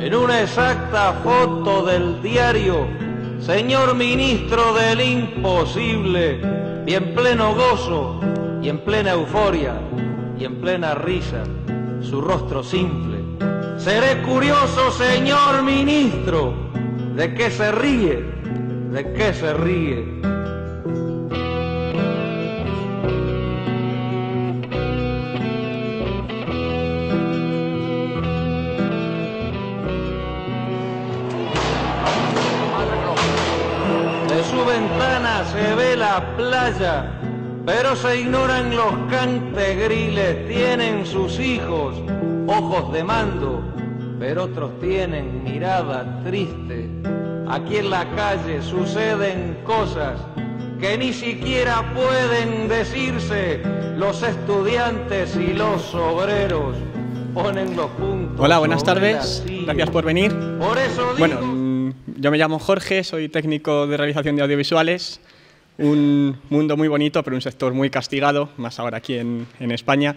En una exacta foto del diario, señor ministro del imposible, y en pleno gozo, y en plena euforia, y en plena risa, su rostro simple Seré curioso, señor ministro, de qué se ríe, de qué se ríe. De su ventana se ve la playa, pero se ignoran los cantegriles, tienen sus hijos, ojos de mando, pero otros tienen mirada triste. Aquí en la calle suceden cosas que ni siquiera pueden decirse. Los estudiantes y los obreros ponen los puntos. Hola, buenas tardes. Gracias por venir. Por eso digo... Bueno, mm, yo me llamo Jorge, soy técnico de realización de audiovisuales. Un mundo muy bonito, pero un sector muy castigado, más ahora aquí en, España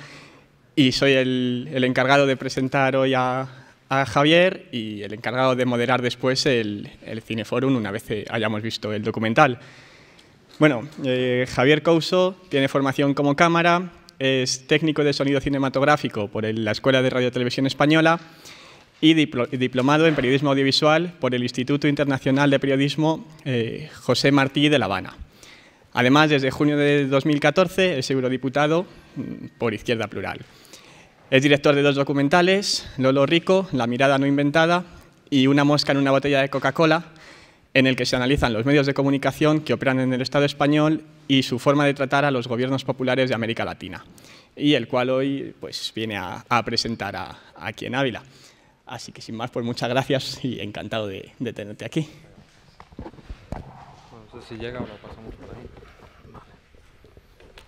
y soy el, encargado de presentar hoy a, a Javier y el encargado de moderar después el, el Cineforum una vez eh, hayamos visto el documental. Bueno, eh, Javier Couso tiene formación como cámara, es técnico de sonido cinematográfico por la Escuela de Radio Televisión Española y diplomado en periodismo audiovisual por el Instituto Internacional de Periodismo eh, José Martí de La Habana. Además, desde junio de 2014 es eurodiputado mm, por Izquierda Plural. Es director de dos documentales, Lolo Rico, La mirada no inventada y Una mosca en una botella de Coca-Cola, en el que se analizan los medios de comunicación que operan en el Estado español y su forma de tratar a los gobiernos populares de América Latina, y el cual hoy pues, viene a, presentar aquí en Ávila. Así que sin más, pues muchas gracias y encantado de, tenerte aquí.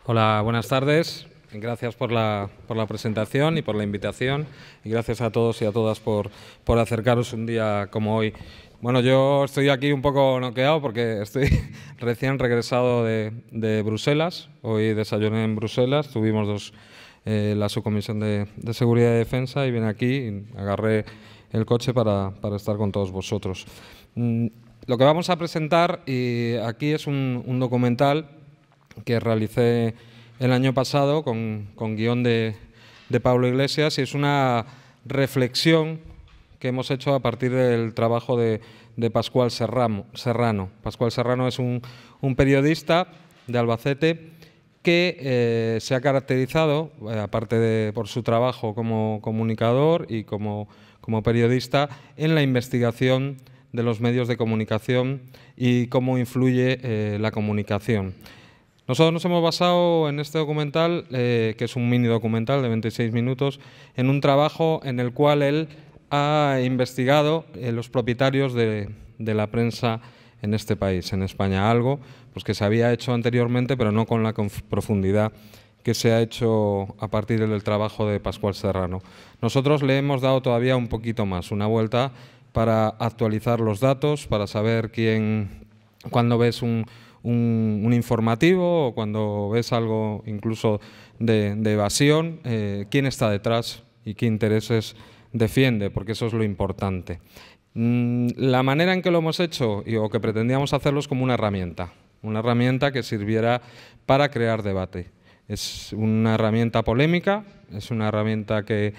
Hola, buenas tardes. Gracias por la, por la presentación y por la invitación y gracias a todos y a todas por, por acercaros un día como hoy. Bueno, yo estoy aquí un poco noqueado porque estoy recién regresado de, Bruselas. Hoy desayuné en Bruselas, tuvimos dos, eh, la subcomisión de, Seguridad y Defensa y vine aquí y agarré el coche para, estar con todos vosotros. Mm, lo que vamos a presentar y aquí es un documental que realicé el año pasado con, con guión de, Pablo Iglesias y es una reflexión que hemos hecho a partir del trabajo de, Pascual Serrano. Pascual Serrano es un, periodista de Albacete que eh, se ha caracterizado, eh, aparte de por su trabajo como comunicador y como, periodista, en la investigación de los medios de comunicación y cómo influye eh, la comunicación. Nosotros nos hemos basado en este documental, eh, que es un mini documental de 26 minutos, en un trabajo en el cual él ha investigado eh, los propietarios de, de, la prensa en este país, en España, algo pues, que se había hecho anteriormente, pero no con la profundidad que se ha hecho a partir del trabajo de Pascual Serrano. Nosotros le hemos dado todavía un poquito más, una vuelta para actualizar los datos, para saber quién, cuando ves un, un, informativo o cuando ves algo incluso de, evasión, eh, quién está detrás y qué intereses defiende, porque eso es lo importante. Mm, la manera en que lo hemos hecho y, o que pretendíamos hacerlo es como una herramienta, una herramienta que sirviera para crear debate. Es una herramienta polémica, es una herramienta que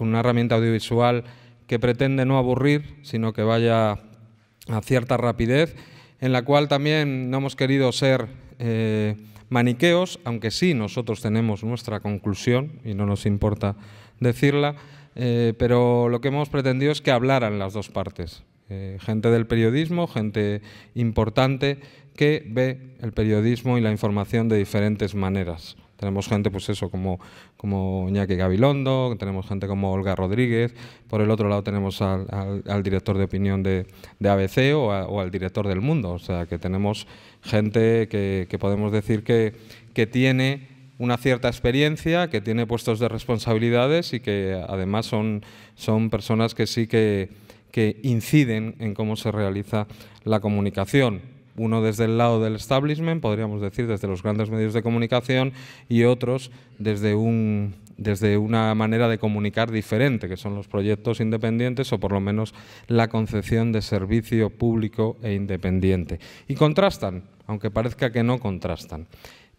una herramienta audiovisual que pretende no aburrir, sino que vaya a cierta rapidez en la cual también no hemos querido ser eh, maniqueos, aunque sí nosotros tenemos nuestra conclusión y no nos importa decirla, eh, pero lo que hemos pretendido es que hablaran las dos partes. Eh, gente del periodismo, gente importante que ve el periodismo y la información de diferentes maneras. Tenemos gente, pues eso, como, como Iñaki Gabilondo, tenemos gente como Olga Rodríguez, por el otro lado tenemos al, al, director de opinión de, de ABC o, al director del mundo. O sea, que tenemos gente que, podemos decir que, que tiene una cierta experiencia, que tiene puestos de responsabilidades y que además son, son personas que sí que, que inciden en cómo se realiza la comunicación uno desde el lado del establishment, podríamos decir, desde los grandes medios de comunicación, y otros desde una manera de comunicar diferente, que son los proyectos independientes o por lo menos la concepción de servicio público e independiente. Y contrastan, aunque parezca que no contrastan.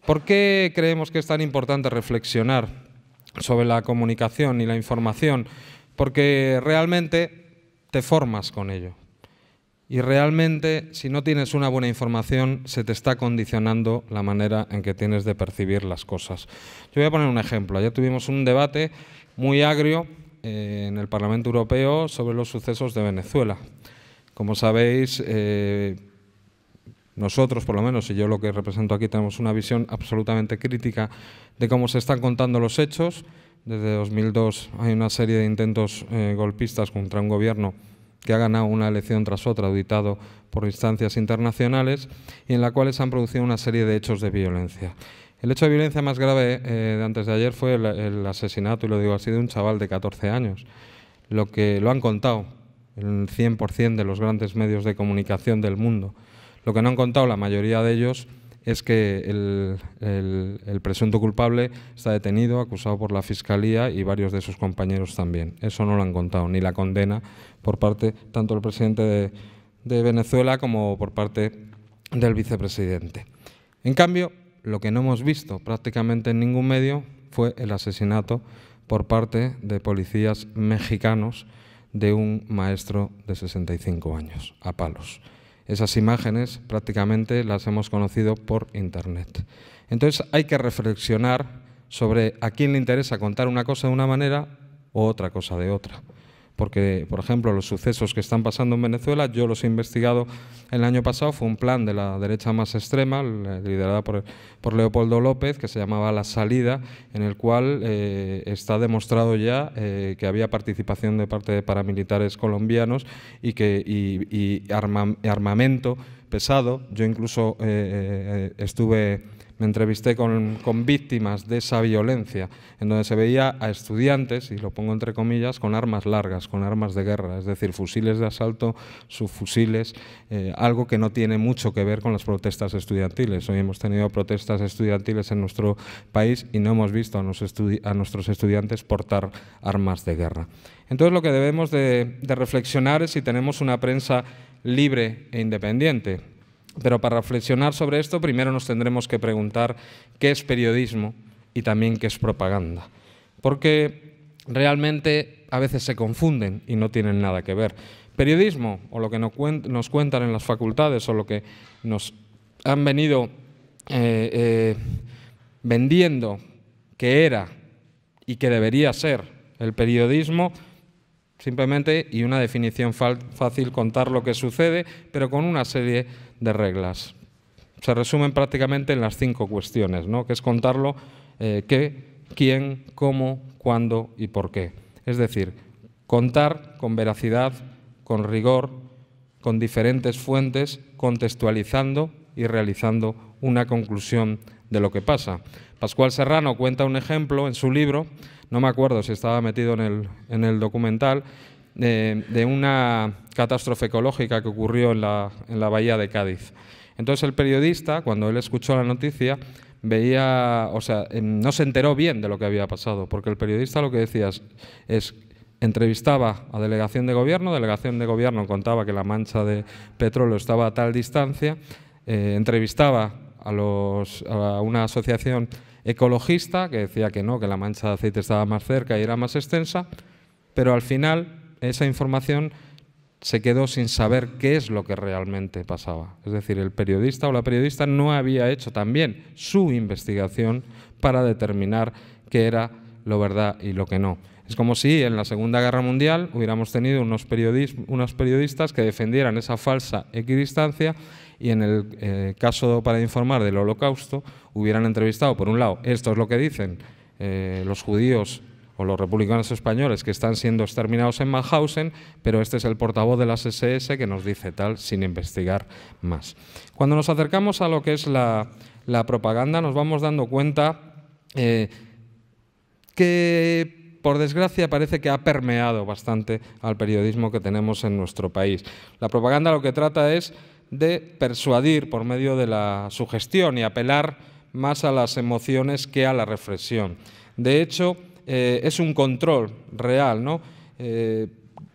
¿Por qué creemos que es tan importante reflexionar sobre la comunicación y la información? Porque realmente te formas con ello. Y realmente, si no tienes una buena información, se te está condicionando la manera en que tienes de percibir las cosas. Yo voy a poner un ejemplo. Ayer tuvimos un debate muy agrio eh, en el Parlamento Europeo sobre los sucesos de Venezuela. Como sabéis, eh, nosotros, por lo menos, y yo lo que represento aquí, tenemos una visión absolutamente crítica de cómo se están contando los hechos. Desde 2002 hay una serie de intentos eh, golpistas contra un gobierno que ha ganado una elección tras otra, auditado por instancias internacionales, y en la cual se han producido una serie de hechos de violencia. El hecho de violencia más grave eh, de antes de ayer fue el, el, asesinato, y lo digo así, de un chaval de 14 años. Lo que lo han contado el 100% de los grandes medios de comunicación del mundo. Lo que no han contado la mayoría de ellos es que el, presunto culpable está detenido, acusado por la Fiscalía y varios de sus compañeros también. Eso no lo han contado, ni la condena por parte tanto del presidente de, de Venezuela como por parte del vicepresidente. En cambio, lo que no hemos visto prácticamente en ningún medio fue el asesinato por parte de policías mexicanos de un maestro de 65 años, a palos. Esas imágenes prácticamente las hemos conocido por Internet. Entonces hay que reflexionar sobre a quién le interesa contar una cosa de una manera o otra cosa de otra porque, por ejemplo, los sucesos que están pasando en Venezuela, yo los he investigado el año pasado, fue un plan de la derecha más extrema, eh, liderada por, Leopoldo López, que se llamaba La Salida, en el cual eh, está demostrado ya eh, que había participación de parte de paramilitares colombianos y, que, armamento pesado. Yo incluso estuve me entrevisté con, víctimas de esa violencia, en donde se veía a estudiantes, y lo pongo entre comillas, con armas largas, con armas de guerra, es decir, fusiles de asalto, subfusiles, eh, algo que no tiene mucho que ver con las protestas estudiantiles. Hoy hemos tenido protestas estudiantiles en nuestro país y no hemos visto a, nuestros estudiantes portar armas de guerra. Entonces lo que debemos de reflexionar es si tenemos una prensa libre e independiente. Pero para reflexionar sobre esto, primero nos tendremos que preguntar qué es periodismo y también qué es propaganda. Porque realmente a veces se confunden y no tienen nada que ver. Periodismo, o lo que nos cuentan en las facultades, o lo que nos han venido eh, eh, vendiendo que era y que debería ser el periodismo, simplemente, y una definición fácil, contar lo que sucede, pero con una serie de reglas. Se resumen prácticamente en las cinco cuestiones, ¿no? que es contarlo eh, qué, quién, cómo, cuándo y por qué. Es decir, contar con veracidad, con rigor, con diferentes fuentes, contextualizando y realizando una conclusión de lo que pasa. Pascual Serrano cuenta un ejemplo en su libro, no me acuerdo si estaba metido en el, en el documental, eh, de una catástrofe ecológica que ocurrió en la, bahía de Cádiz. Entonces el periodista, cuando él escuchó la noticia, veía, o sea, no se enteró bien de lo que había pasado, porque el periodista lo que decía es, entrevistaba a delegación de gobierno, delegación de gobierno contaba que la mancha de petróleo estaba a tal distancia, eh, entrevistaba a, los, a una asociación ecologista que decía que no, que la mancha de aceite estaba más cerca y era más extensa, pero al final esa información se quedó sin saber qué es lo que realmente pasaba. Es decir, el periodista o la periodista no había hecho también su investigación para determinar qué era lo verdad y lo que no. Es como si en la Segunda Guerra Mundial hubiéramos tenido unos, unos periodistas que defendieran esa falsa equidistancia y en el eh, caso para informar del holocausto hubieran entrevistado, por un lado, esto es lo que dicen eh, los judíos o los republicanos españoles que están siendo exterminados en Mauthausen, pero este es el portavoz de las SS que nos dice tal sin investigar más. Cuando nos acercamos a lo que es la, propaganda, nos vamos dando cuenta eh, que por desgracia, parece que ha permeado bastante al periodismo que tenemos en nuestro país. La propaganda lo que trata es de persuadir por medio de la sugestión y apelar más a las emociones que a la reflexión. De hecho, eh, es un control real, ¿no? Eh,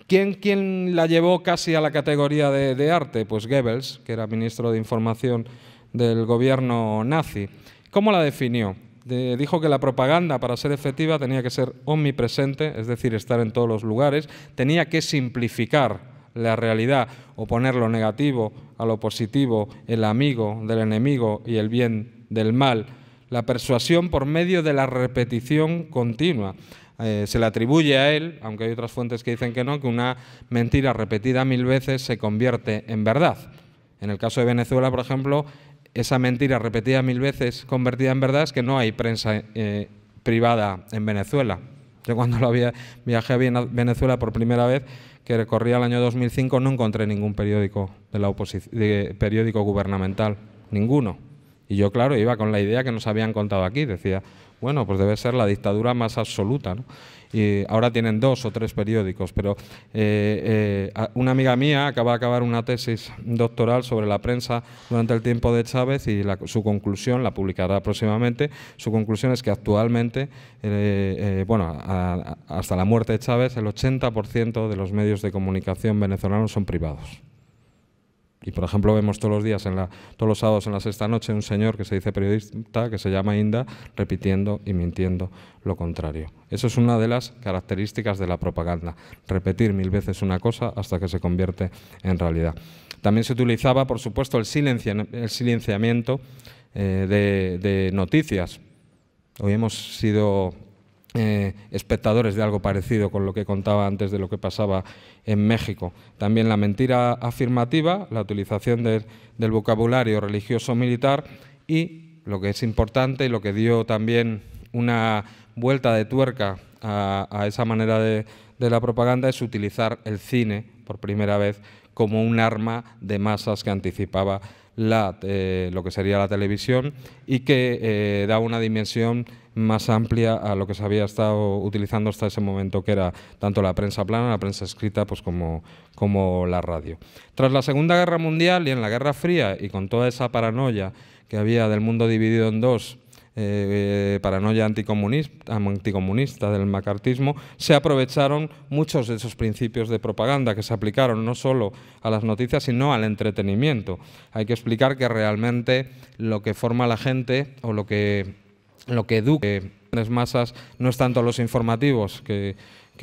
¿quién, la llevó casi a la categoría de, arte? Pues Goebbels, que era ministro de Información del gobierno nazi. ¿Cómo la definió? dijo que la propaganda para ser efectiva tenía que ser omnipresente, es decir, estar en todos los lugares, tenía que simplificar la realidad o poner lo negativo a lo positivo, el amigo del enemigo y el bien del mal la persuasión por medio de la repetición continua. Eh, se le atribuye a él, aunque hay otras fuentes que dicen que no, que una mentira repetida mil veces se convierte en verdad. En el caso de Venezuela, por ejemplo, esa mentira repetida mil veces convertida en verdad es que no hay prensa eh, privada en Venezuela. Yo cuando lo viajé a Venezuela por primera vez, que recorría el año 2005, no encontré ningún periódico, de la periódico gubernamental, ninguno. Y yo, claro, iba con la idea que nos habían contado aquí. Decía, bueno, pues debe ser la dictadura más absoluta. Y ahora tienen dos o tres periódicos, pero eh, eh, una amiga mía acaba de acabar una tesis doctoral sobre la prensa durante el tiempo de Chávez y su conclusión, la publicará próximamente, su conclusión es que actualmente, eh, bueno, hasta la muerte de Chávez, el 80% de los medios de comunicación venezolanos son privados. Y por ejemplo vemos todos los días, en la, todos los sábados en la sexta noche, un señor que se dice periodista, que se llama Inda, repitiendo y mintiendo lo contrario. Eso es una de las características de la propaganda, repetir mil veces una cosa hasta que se convierte en realidad. También se utilizaba, por supuesto, el, silenciamiento eh, de, de noticias. Hoy hemos sido eh, espectadores de algo parecido con lo que contaba antes de lo que pasaba en México. También la mentira afirmativa, la utilización del vocabulario religioso militar y lo que es importante y lo que dio también una vuelta de tuerca a, esa manera de, de la propaganda es utilizar el cine por primera vez como un arma de masas que anticipaba la, eh, lo que sería la televisión y que eh, da una dimensión más amplia a lo que se había estado utilizando hasta ese momento, que era tanto la prensa plana, la prensa escrita, pues como la radio. Tras la Segunda Guerra Mundial y en la Guerra Fría y con toda esa paranoia que había del mundo dividido en dos, eh, paranoia anticomunista, del macartismo, se aprovecharon muchos de esos principios de propaganda que se aplicaron no solo a las noticias, sino al entretenimiento. Hay que explicar que realmente lo que forma la gente o lo que, lo que las masas no es tanto los informativos que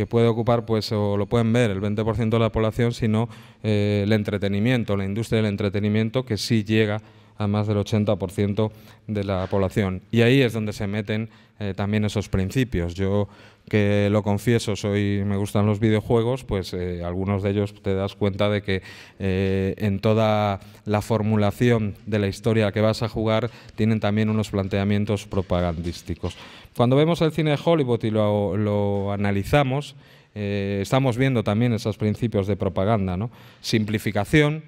puede ocupar, pues, o lo pueden ver, el 20% de la población, sino eh, el entretenimiento, la industria del entretenimiento que sí llega a más del 80% de la población. Y ahí es donde se meten eh, también esos principios. Yo que lo confieso, soy, me gustan los videojuegos, pues eh, algunos de ellos te das cuenta de que eh, en toda la formulación de la historia que vas a jugar tienen también unos planteamientos propagandísticos. Cuando vemos el cine de Hollywood y lo, analizamos, estamos viendo también esos principios de propaganda, ¿no? Simplificación,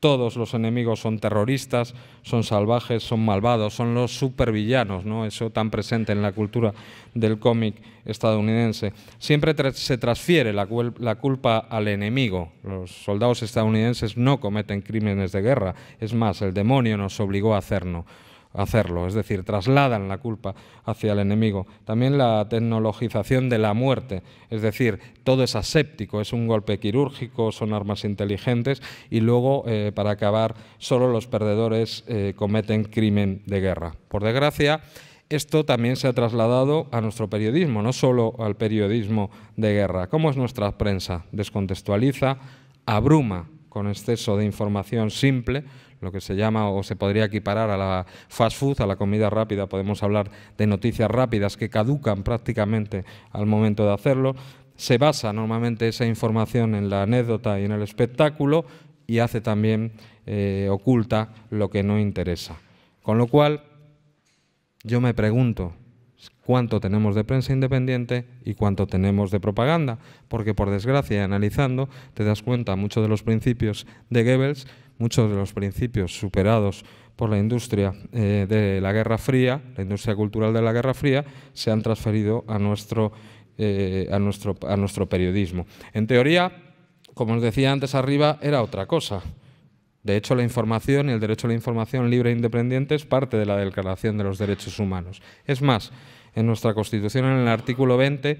todos los enemigos son terroristas, son salvajes, son malvados, son los supervillanos, ¿no? Eso tan presente en la cultura del cómic estadounidense. Siempre se transfiere la, culpa al enemigo. Los soldados estadounidenses no cometen crímenes de guerra, es más, el demonio nos obligó a hacerlo hacerlo, es decir, trasladan la culpa hacia el enemigo. También la tecnologización de la muerte, es decir, todo es aséptico, es un golpe quirúrgico, son armas inteligentes y luego, eh, para acabar, solo los perdedores eh, cometen crimen de guerra. Por desgracia, esto también se ha trasladado a nuestro periodismo, no solo al periodismo de guerra. ¿Cómo es nuestra prensa? Descontextualiza, abruma con exceso de información simple, lo que se llama o se podría equiparar a la fast food, a la comida rápida. Podemos hablar de noticias rápidas que caducan prácticamente al momento de hacerlo. Se basa normalmente esa información en la anécdota y en el espectáculo y hace también eh, oculta lo que no interesa. Con lo cual, yo me pregunto, cuánto tenemos de prensa independiente y cuánto tenemos de propaganda, porque por desgracia, analizando, te das cuenta muchos de los principios de Goebbels muchos de los principios superados por la industria eh, de la Guerra Fría, la industria cultural de la Guerra Fría, se han transferido a nuestro, eh, a nuestro, a nuestro periodismo. En teoría, como os decía antes arriba, era otra cosa. De hecho, la información y el derecho a la información libre e independiente es parte de la Declaración de los Derechos Humanos. Es más, en nuestra Constitución, en el artículo 20,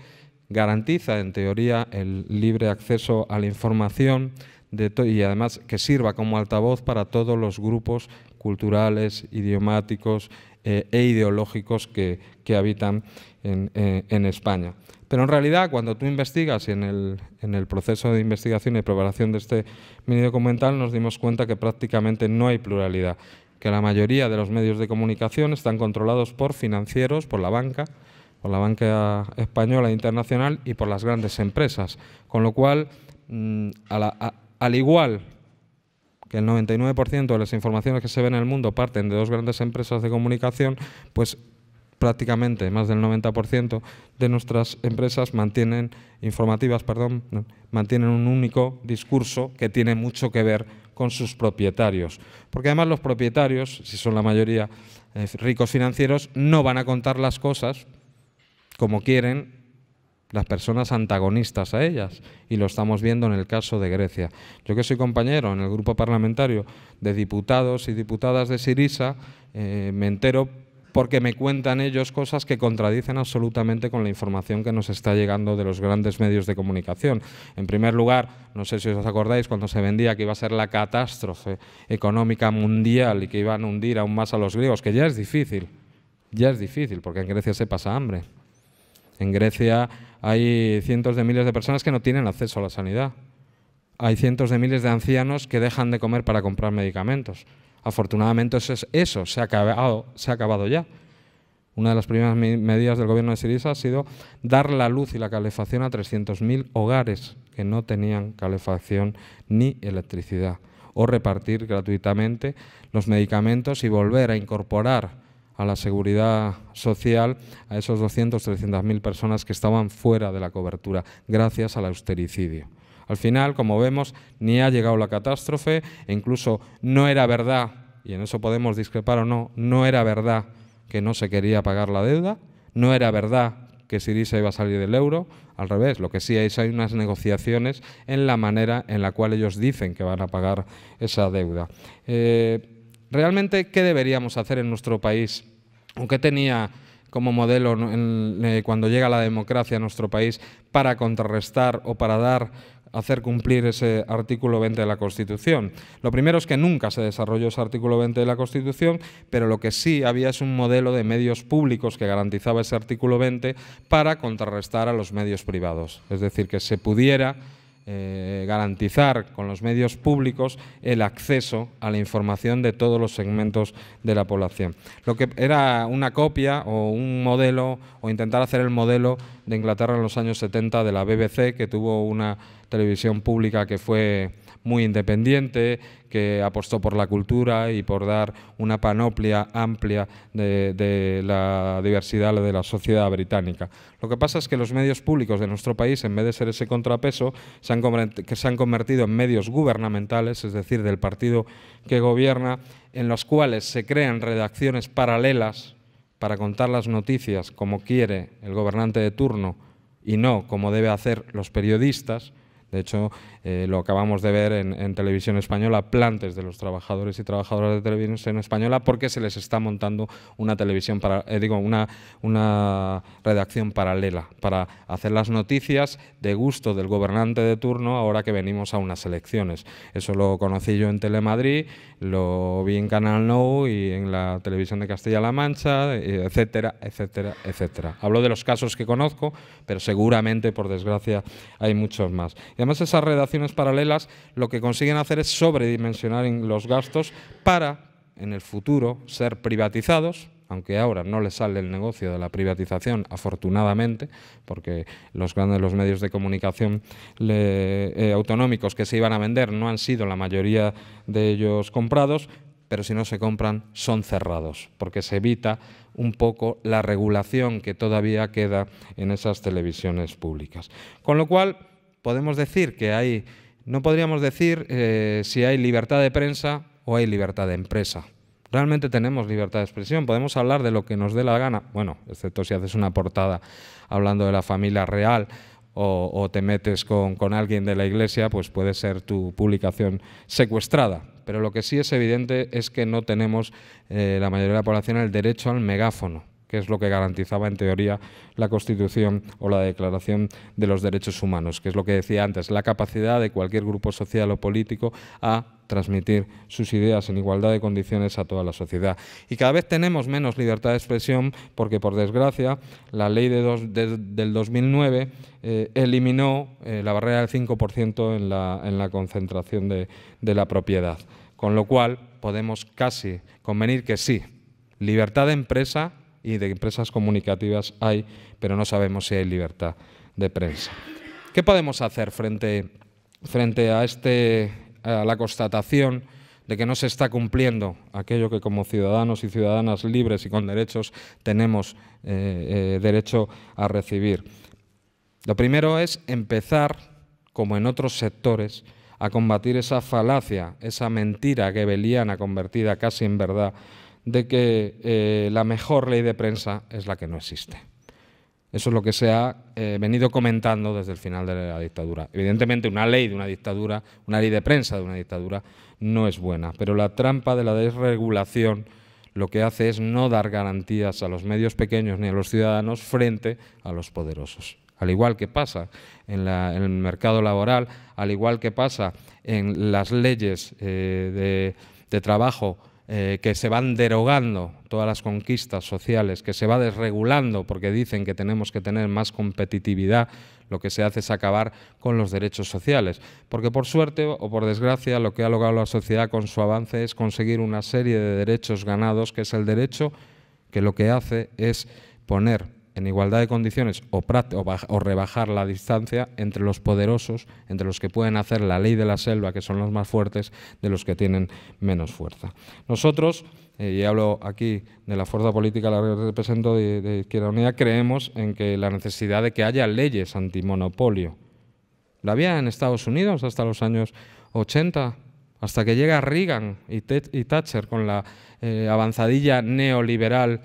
garantiza en teoría el libre acceso a la información, y además que sirva como altavoz para todos los grupos culturales, idiomáticos eh, e ideológicos que, habitan eh, en, España. Pero en realidad, cuando tú investigas en el, proceso de investigación y preparación de este mini documental, nos dimos cuenta que prácticamente no hay pluralidad, que la mayoría de los medios de comunicación están controlados por financieros, por la banca, por la banca española e internacional y por las grandes empresas, con lo cual mm, al igual que el 99% de las informaciones que se ven en el mundo parten de dos grandes empresas de comunicación, pues prácticamente más del 90% de nuestras empresas mantienen informativas, perdón, mantienen un único discurso que tiene mucho que ver con sus propietarios, porque además los propietarios, si son la mayoría eh, ricos financieros, no van a contar las cosas como quieren las personas antagonistas a ellas, y lo estamos viendo en el caso de Grecia. Yo que soy compañero en el grupo parlamentario de diputados y diputadas de Sirisa, eh, me entero porque me cuentan ellos cosas que contradicen absolutamente con la información que nos está llegando de los grandes medios de comunicación. En primer lugar, no sé si os acordáis cuando se vendía que iba a ser la catástrofe económica mundial y que iban a hundir aún más a los griegos, que ya es difícil, ya es difícil, porque en Grecia se pasa hambre. En Grecia hay cientos de miles de personas que no tienen acceso a la sanidad. Hay cientos de miles de ancianos que dejan de comer para comprar medicamentos. Afortunadamente eso, es, eso se, ha acabado, se ha acabado ya. Una de las primeras medidas del gobierno de Sirisa ha sido dar la luz y la calefacción a 300.000 hogares que no tenían calefacción ni electricidad o repartir gratuitamente los medicamentos y volver a incorporar a la seguridad social a esos 200, 300 personas que estaban fuera de la cobertura gracias al austericidio. Al final, como vemos, ni ha llegado la catástrofe e incluso no era verdad, y en eso podemos discrepar o no, no era verdad que no se quería pagar la deuda, no era verdad que Sirisa iba a salir del euro, al revés, lo que sí es hay unas negociaciones en la manera en la cual ellos dicen que van a pagar esa deuda. Eh, ¿Realmente qué deberíamos hacer en nuestro país aunque tenía como modelo eh, cuando llega la democracia a nuestro país para contrarrestar o para dar hacer cumplir ese artículo 20 de la Constitución. Lo primero es que nunca se desarrolló ese artículo 20 de la Constitución, pero lo que sí había es un modelo de medios públicos que garantizaba ese artículo 20 para contrarrestar a los medios privados. Es decir, que se pudiera eh, garantizar con los medios públicos el acceso a la información de todos los segmentos de la población. Lo que era una copia o un modelo o intentar hacer el modelo de Inglaterra en los años 70 de la BBC, que tuvo una televisión pública que fue muy independiente, que apostó por la cultura y por dar una panoplia amplia de, la diversidad de la sociedad británica. Lo que pasa es que los medios públicos de nuestro país, en vez de ser ese contrapeso, se han, que se han convertido en medios gubernamentales, es decir, del partido que gobierna, en los cuales se crean redacciones paralelas para contar las noticias como quiere el gobernante de turno y no como debe hacer los periodistas, de hecho, eh, lo acabamos de ver en, Televisión Española, plantes de los trabajadores y trabajadoras de Televisión Española, porque se les está montando una televisión para, eh, digo, una, una redacción paralela para hacer las noticias de gusto del gobernante de turno ahora que venimos a unas elecciones. Eso lo conocí yo en Telemadrid, lo vi en Canal No y en la televisión de Castilla-La Mancha, eh, etcétera, etcétera, etcétera. Hablo de los casos que conozco, pero seguramente, por desgracia, hay muchos más además esas redacciones paralelas lo que consiguen hacer es sobredimensionar los gastos para, en el futuro, ser privatizados, aunque ahora no les sale el negocio de la privatización, afortunadamente, porque los grandes los medios de comunicación eh, autonómicos que se iban a vender no han sido la mayoría de ellos comprados, pero si no se compran son cerrados, porque se evita un poco la regulación que todavía queda en esas televisiones públicas. Con lo cual, podemos decir que hay, no podríamos decir eh, si hay libertad de prensa o hay libertad de empresa. Realmente tenemos libertad de expresión, podemos hablar de lo que nos dé la gana, bueno, excepto si haces una portada hablando de la familia real o, te metes con, alguien de la iglesia, pues puede ser tu publicación secuestrada. Pero lo que sí es evidente es que no tenemos, eh, la mayoría de la población, el derecho al megáfono que es lo que garantizaba en teoría la Constitución o la Declaración de los Derechos Humanos, que es lo que decía antes, la capacidad de cualquier grupo social o político a transmitir sus ideas en igualdad de condiciones a toda la sociedad. Y cada vez tenemos menos libertad de expresión porque, por desgracia, la ley del 2009 eh, eliminó eh, la barrera del 5% en la, concentración de la propiedad. Con lo cual, podemos casi convenir que sí, libertad de empresa y de empresas comunicativas hay, pero no sabemos si hay libertad de prensa. ¿Qué podemos hacer frente, frente este, a, la constatación de que no se está cumpliendo aquello que como ciudadanos y ciudadanas libres y con derechos tenemos eh, eh, derecho a recibir? Lo primero es empezar, como en otros sectores, a combatir esa falacia, esa mentira que a convertida casi en verdad de que eh, la mejor ley de prensa es la que no existe. Eso es lo que se ha eh, venido comentando desde el final de la dictadura. Evidentemente, una ley de una dictadura, una ley de prensa de una dictadura, no es buena, pero la trampa de la desregulación lo que hace es no dar garantías a los medios pequeños ni a los ciudadanos frente a los poderosos. Al igual que pasa en, el mercado laboral, al igual que pasa en las leyes eh, de trabajo eh, que se van derogando todas las conquistas sociales, que se va desregulando porque dicen que tenemos que tener más competitividad, lo que se hace es acabar con los derechos sociales. Porque por suerte o por desgracia lo que ha logrado la sociedad con su avance es conseguir una serie de derechos ganados, que es el derecho que lo que hace es poner en igualdad de condiciones o, rebajar la distancia entre los poderosos, entre los que pueden hacer la ley de la selva, que son los más fuertes, de los que tienen menos fuerza. Nosotros, eh, y hablo aquí de la fuerza política la que represento de, Izquierda Unida, creemos en que la necesidad de que haya leyes antimonopolio. La había en Estados Unidos hasta los años 80, hasta que llega Reagan y, Thatcher con la eh, avanzadilla neoliberal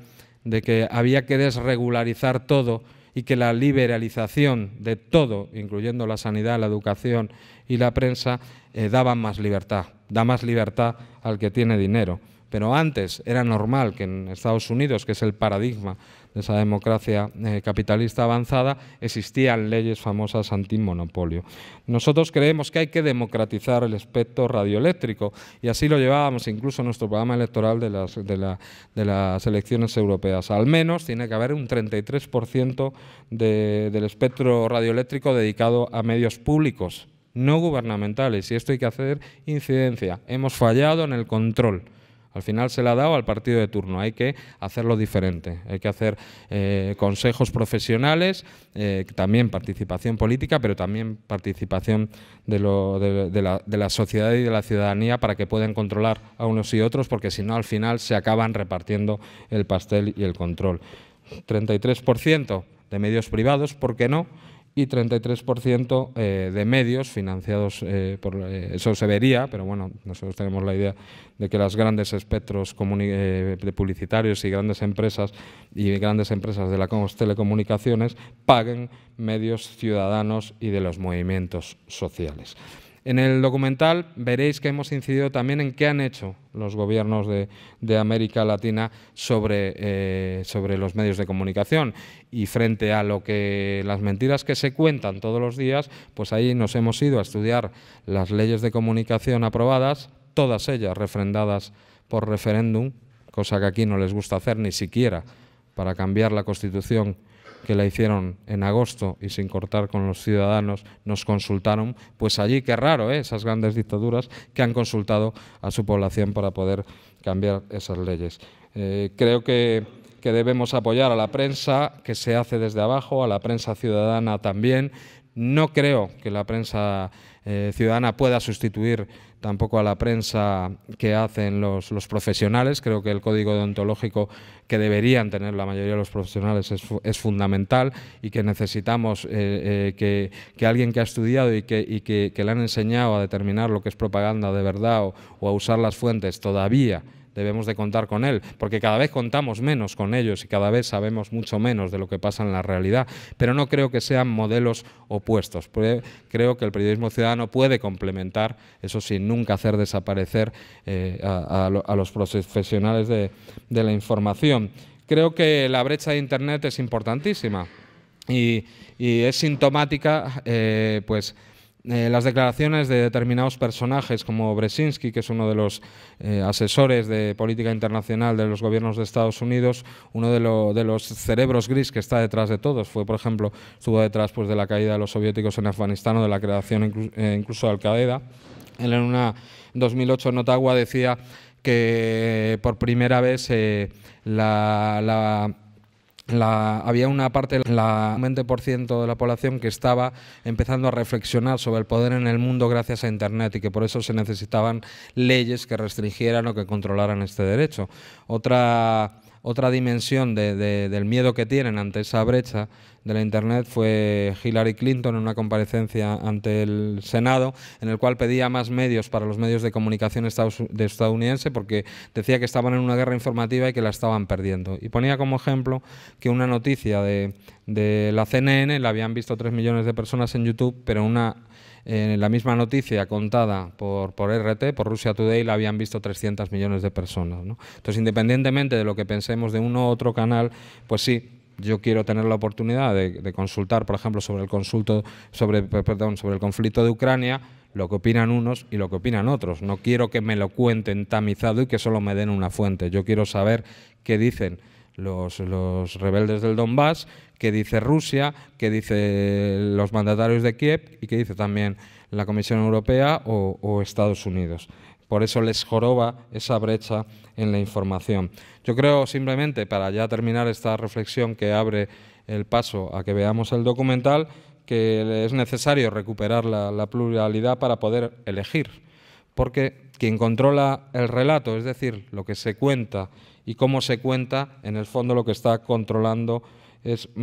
de que había que desregularizar todo y que la liberalización de todo, incluyendo la sanidad, la educación y la prensa, eh, daba más libertad, da más libertad al que tiene dinero. Pero antes era normal que en Estados Unidos, que es el paradigma de esa democracia eh, capitalista avanzada, existían leyes famosas antimonopolio. Nosotros creemos que hay que democratizar el espectro radioeléctrico y así lo llevábamos incluso en nuestro programa electoral de las, elecciones europeas. Al menos tiene que haber un 33% del espectro radioeléctrico dedicado a medios públicos no gubernamentales y esto hay que hacer incidencia. Hemos fallado en el control. Al final se la ha dado al partido de turno. Hay que hacerlo diferente. Hay que hacer eh, consejos profesionales, eh, también participación política, pero también participación de, la, de, la, sociedad y de la ciudadanía para que puedan controlar a unos y otros, porque si no, al final se acaban repartiendo el pastel y el control. 33% de medios privados, ¿por qué no? y 33% eh, de medios financiados eh, por eh, eso se vería, pero bueno, nosotros tenemos la idea de que los grandes espectros publicitarios y grandes empresas y grandes empresas de las telecomunicaciones paguen medios ciudadanos y de los movimientos sociales. En el documental veréis que hemos incidido también en qué han hecho los gobiernos de, América Latina sobre, eh, sobre los medios de comunicación. Y frente a lo que las mentiras que se cuentan todos los días, pues ahí nos hemos ido a estudiar las leyes de comunicación aprobadas, todas ellas refrendadas por referéndum, cosa que aquí no les gusta hacer ni siquiera para cambiar la Constitución que la hicieron en agosto y sin cortar con los ciudadanos, nos consultaron, pues allí, qué raro, ¿eh? esas grandes dictaduras que han consultado a su población para poder cambiar esas leyes. Eh, creo que, que debemos apoyar a la prensa, que se hace desde abajo, a la prensa ciudadana también. No creo que la prensa eh, ciudadana pueda sustituir tampoco a la prensa que hacen los, profesionales. Creo que el código deontológico que deberían tener la mayoría de los profesionales es, fundamental y que necesitamos eh, eh, que, alguien que ha estudiado y, que, le han enseñado a determinar lo que es propaganda de verdad o, o a usar las fuentes todavía debemos de contar con él, porque cada vez contamos menos con ellos y cada vez sabemos mucho menos de lo que pasa en la realidad, pero no creo que sean modelos opuestos. Creo que el periodismo ciudadano puede complementar, eso sin nunca hacer desaparecer eh, a, los profesionales de, la información. Creo que la brecha de Internet es importantísima. Y, es sintomática eh, pues eh, las declaraciones de determinados personajes como Bresinski, que es uno de los eh, asesores de política internacional de los gobiernos de Estados Unidos, uno de, de, los cerebros gris que está detrás de todos. Fue, por ejemplo, estuvo detrás pues, de la caída de los soviéticos en Afganistán o de la creación eh, incluso de Al-Qaeda. Él en una 2008 en Ottawa decía que por primera vez la había una parte, la 20% de la población que estaba empezando a reflexionar sobre el poder en el mundo gracias a Internet y que por eso se necesitaban leyes que restringieran o que controlaran este derecho. Otra otra dimensión del miedo que tienen ante esa brecha de la Internet fue Hillary Clinton en una comparecencia ante el Senado, en el cual pedía más medios para los medios de comunicación estadounidense porque decía que estaban en una guerra informativa y que la estaban perdiendo. Y ponía como ejemplo que una noticia de, de la CNN la habían visto 3 millones de personas en YouTube, pero una en eh, la misma noticia contada por, por RT, por Russia Today, la habían visto 300 millones de personas. Entonces, independientemente de lo que pensemos de uno u otro canal, pues sí, yo quiero tener la oportunidad de, consultar, por ejemplo, sobre el consulto, sobre, perdón, sobre el conflicto de Ucrania, lo que opinan unos y lo que opinan otros. No quiero que me lo cuenten tamizado y que solo me den una fuente. Yo quiero saber qué dicen los, los rebeldes del Donbass que dice Rusia, que dice los mandatarios de Kiev y que dice también la Comisión Europea o, Estados Unidos. Por eso les joroba esa brecha en la información. Yo creo simplemente, para ya terminar esta reflexión que abre el paso a que veamos el documental, que es necesario recuperar la, la, pluralidad para poder elegir, porque quien controla el relato, es decir, lo que se cuenta y cómo se cuenta, en el fondo lo que está controlando es mm,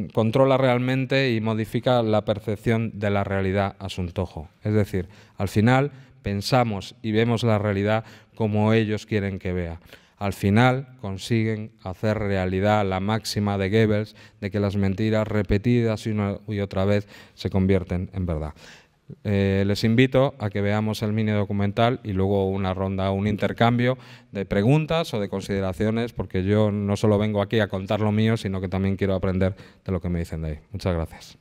mm, controla realmente y modifica la percepción de la realidad a su antojo. Es decir, al final pensamos y vemos la realidad como ellos quieren que vea. Al final consiguen hacer realidad la máxima de Goebbels de que las mentiras repetidas una y otra vez se convierten en verdad. Eh, les invito a que veamos el mini documental y luego una ronda, un intercambio de preguntas o de consideraciones, porque yo no solo vengo aquí a contar lo mío, sino que también quiero aprender de lo que me dicen de ahí. Muchas gracias.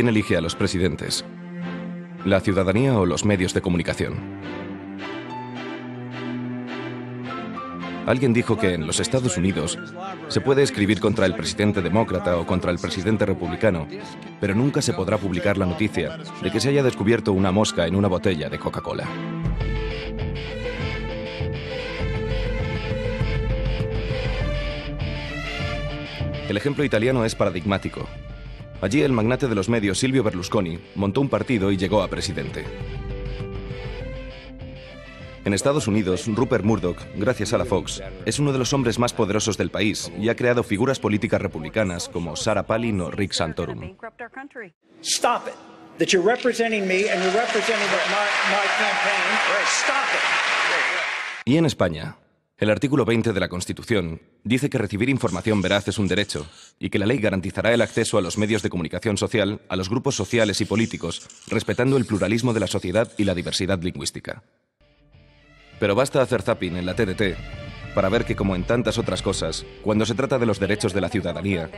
¿Quién elige a los presidentes? ¿La ciudadanía o los medios de comunicación? Alguien dijo que en los Estados Unidos se puede escribir contra el presidente demócrata o contra el presidente republicano, pero nunca se podrá publicar la noticia de que se haya descubierto una mosca en una botella de Coca-Cola. El ejemplo italiano es paradigmático. Allí el magnate de los medios Silvio Berlusconi montó un partido y llegó a presidente. En Estados Unidos, Rupert Murdoch, gracias a la Fox, es uno de los hombres más poderosos del país y ha creado figuras políticas republicanas como Sarah Palin o Rick Santorum. Y en España, el artículo 20 de la Constitución dice que recibir información veraz es un derecho y que la ley garantizará el acceso a los medios de comunicación social, a los grupos sociales y políticos, respetando el pluralismo de la sociedad y la diversidad lingüística. Pero basta hacer zapping en la TDT para ver que, como en tantas otras cosas, cuando se trata de los derechos de la ciudadanía,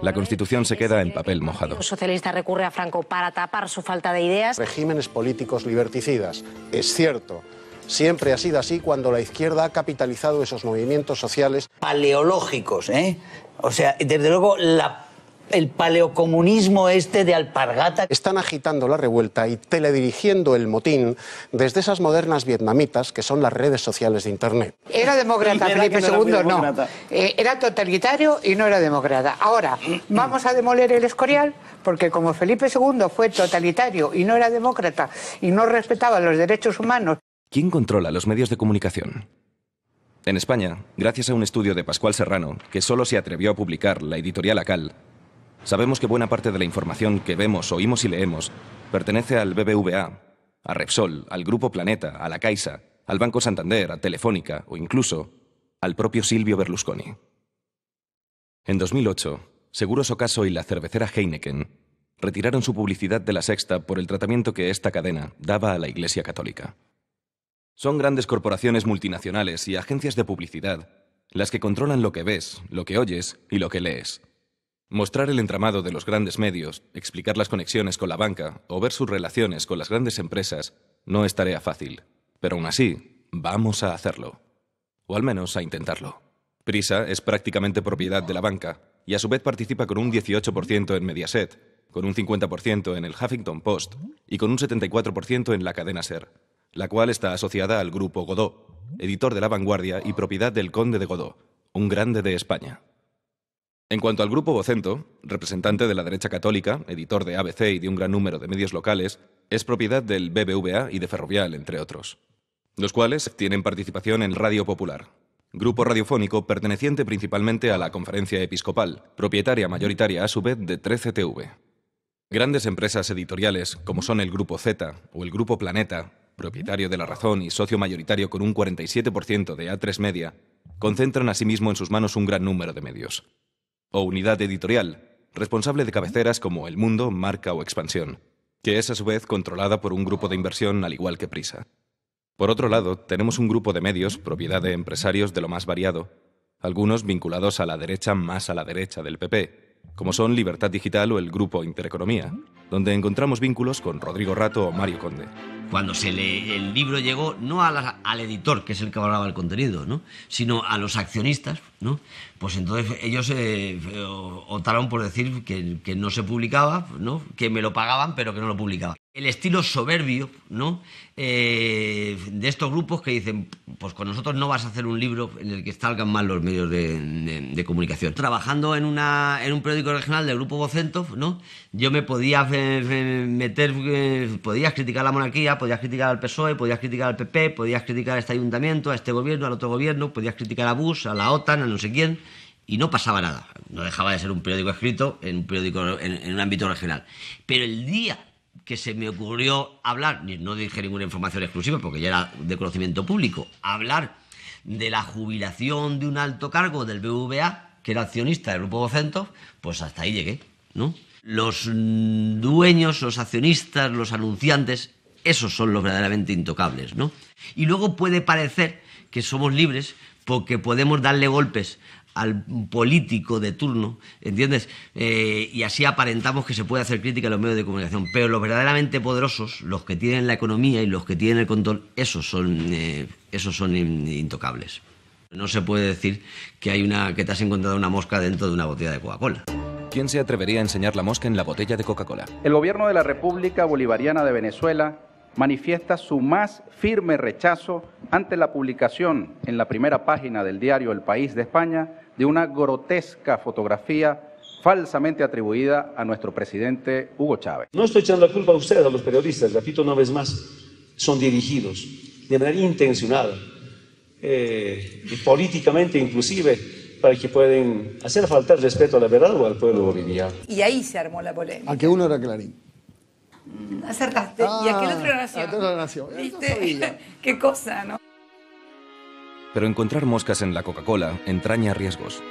la Constitución se queda en papel mojado. El socialista recurre a Franco para tapar su falta de ideas. Regímenes políticos liberticidas, es cierto Siempre ha sido así cuando la izquierda ha capitalizado esos movimientos sociales. Paleológicos, ¿eh? O sea, desde luego el paleocomunismo este de alpargata. Están agitando la revuelta y teledirigiendo el motín desde esas modernas vietnamitas que son las redes sociales de Internet. Era demócrata, Felipe II, no. Eh, era totalitario y no era demócrata. Ahora, vamos a demoler el escorial porque como Felipe II fue totalitario y no era demócrata y no respetaba los derechos humanos ¿Quién controla los medios de comunicación? En España, gracias a un estudio de Pascual Serrano, que solo se atrevió a publicar la editorial ACAL, sabemos que buena parte de la información que vemos, oímos y leemos pertenece al BBVA, a Repsol, al Grupo Planeta, a la Caixa, al Banco Santander, a Telefónica o incluso al propio Silvio Berlusconi. En 2008, Seguros Ocaso y la cervecera Heineken retiraron su publicidad de la Sexta por el tratamiento que esta cadena daba a la Iglesia Católica. Son grandes corporaciones multinacionales y agencias de publicidad las que controlan lo que ves, lo que oyes y lo que lees. Mostrar el entramado de los grandes medios, explicar las conexiones con la banca o ver sus relaciones con las grandes empresas no es tarea fácil, pero aún así, vamos a hacerlo. O al menos a intentarlo. Prisa es prácticamente propiedad de la banca y a su vez participa con un 18% en Mediaset, con un 50% en el Huffington Post y con un 74% en la cadena Ser la cual está asociada al grupo Godó, editor de La Vanguardia y propiedad del conde de Godó, un grande de España. En cuanto al grupo Vocento, representante de la derecha católica, editor de ABC y de un gran número de medios locales, es propiedad del BBVA y de Ferrovial, entre otros, los cuales tienen participación en Radio Popular, grupo radiofónico perteneciente principalmente a la Conferencia Episcopal, propietaria mayoritaria a su vez de 13TV. Grandes empresas editoriales, como son el Grupo Z o el Grupo Planeta, propietario de La Razón y socio mayoritario con un 47% de A3 Media, concentran asimismo en sus manos un gran número de medios. O unidad editorial, responsable de cabeceras como El Mundo, Marca o Expansión, que es a su vez controlada por un grupo de inversión al igual que Prisa. Por otro lado, tenemos un grupo de medios, propiedad de empresarios de lo más variado, algunos vinculados a la derecha más a la derecha del PP, como son Libertad Digital o el grupo Intereconomía, donde encontramos vínculos con Rodrigo Rato o Mario Conde. Cuando se el libro llegó no al editor, que es el que valoraba el contenido, ¿no? sino a los accionistas, ¿no? pues entonces ellos eh, eh, optaron por decir que, no se publicaba, ¿no? que me lo pagaban pero que no lo publicaban el estilo soberbio, ¿no? Eh, de estos grupos que dicen, pues con nosotros no vas a hacer un libro en el que salgan mal los medios de, comunicación. Trabajando en, un periódico regional del grupo Vocentov, ¿no? Yo me podía meter, eh, podías criticar la monarquía, podías criticar al PSOE, podías criticar al PP, podías criticar a este ayuntamiento, a este gobierno, al otro gobierno, podías criticar a Bush, a la OTAN, a no sé quién, y no pasaba nada. No dejaba de ser un periódico escrito en un periódico en un ámbito regional. Pero el día que se me ocurrió hablar, no dije ninguna información exclusiva porque ya era de conocimiento público, hablar de la jubilación de un alto cargo del BVA, que era accionista del grupo Docentos... pues hasta ahí llegué, ¿no? Los dueños, los accionistas, los anunciantes, esos son los verdaderamente intocables, ¿no? Y luego puede parecer que somos libres porque podemos darle golpes al político de turno, ¿entiendes? Eh, y así aparentamos que se puede hacer crítica a los medios de comunicación. Pero los verdaderamente poderosos, los que tienen la economía y los que tienen el control, esos son, eh, esos son intocables. No se puede decir que, hay una, que te has encontrado una mosca dentro de una botella de Coca-Cola. ¿Quién se atrevería a enseñar la mosca en la botella de Coca-Cola? El gobierno de la República Bolivariana de Venezuela manifiesta su más firme rechazo ante la publicación en la primera página del diario El País de España de una grotesca fotografía falsamente atribuida a nuestro presidente Hugo Chávez. No estoy echando la culpa a ustedes, a los periodistas, repito una vez más, son dirigidos de manera intencional, eh, políticamente inclusive para que pueden hacer faltar respeto a la verdad o al pueblo boliviano. Y ahí se armó la polémica. A que uno era Clarín. acertaste. y aquel ah, otro era Nación. Nación. ¿Viste? Qué cosa, ¿no? pero encontrar moscas en la Coca-Cola entraña riesgos.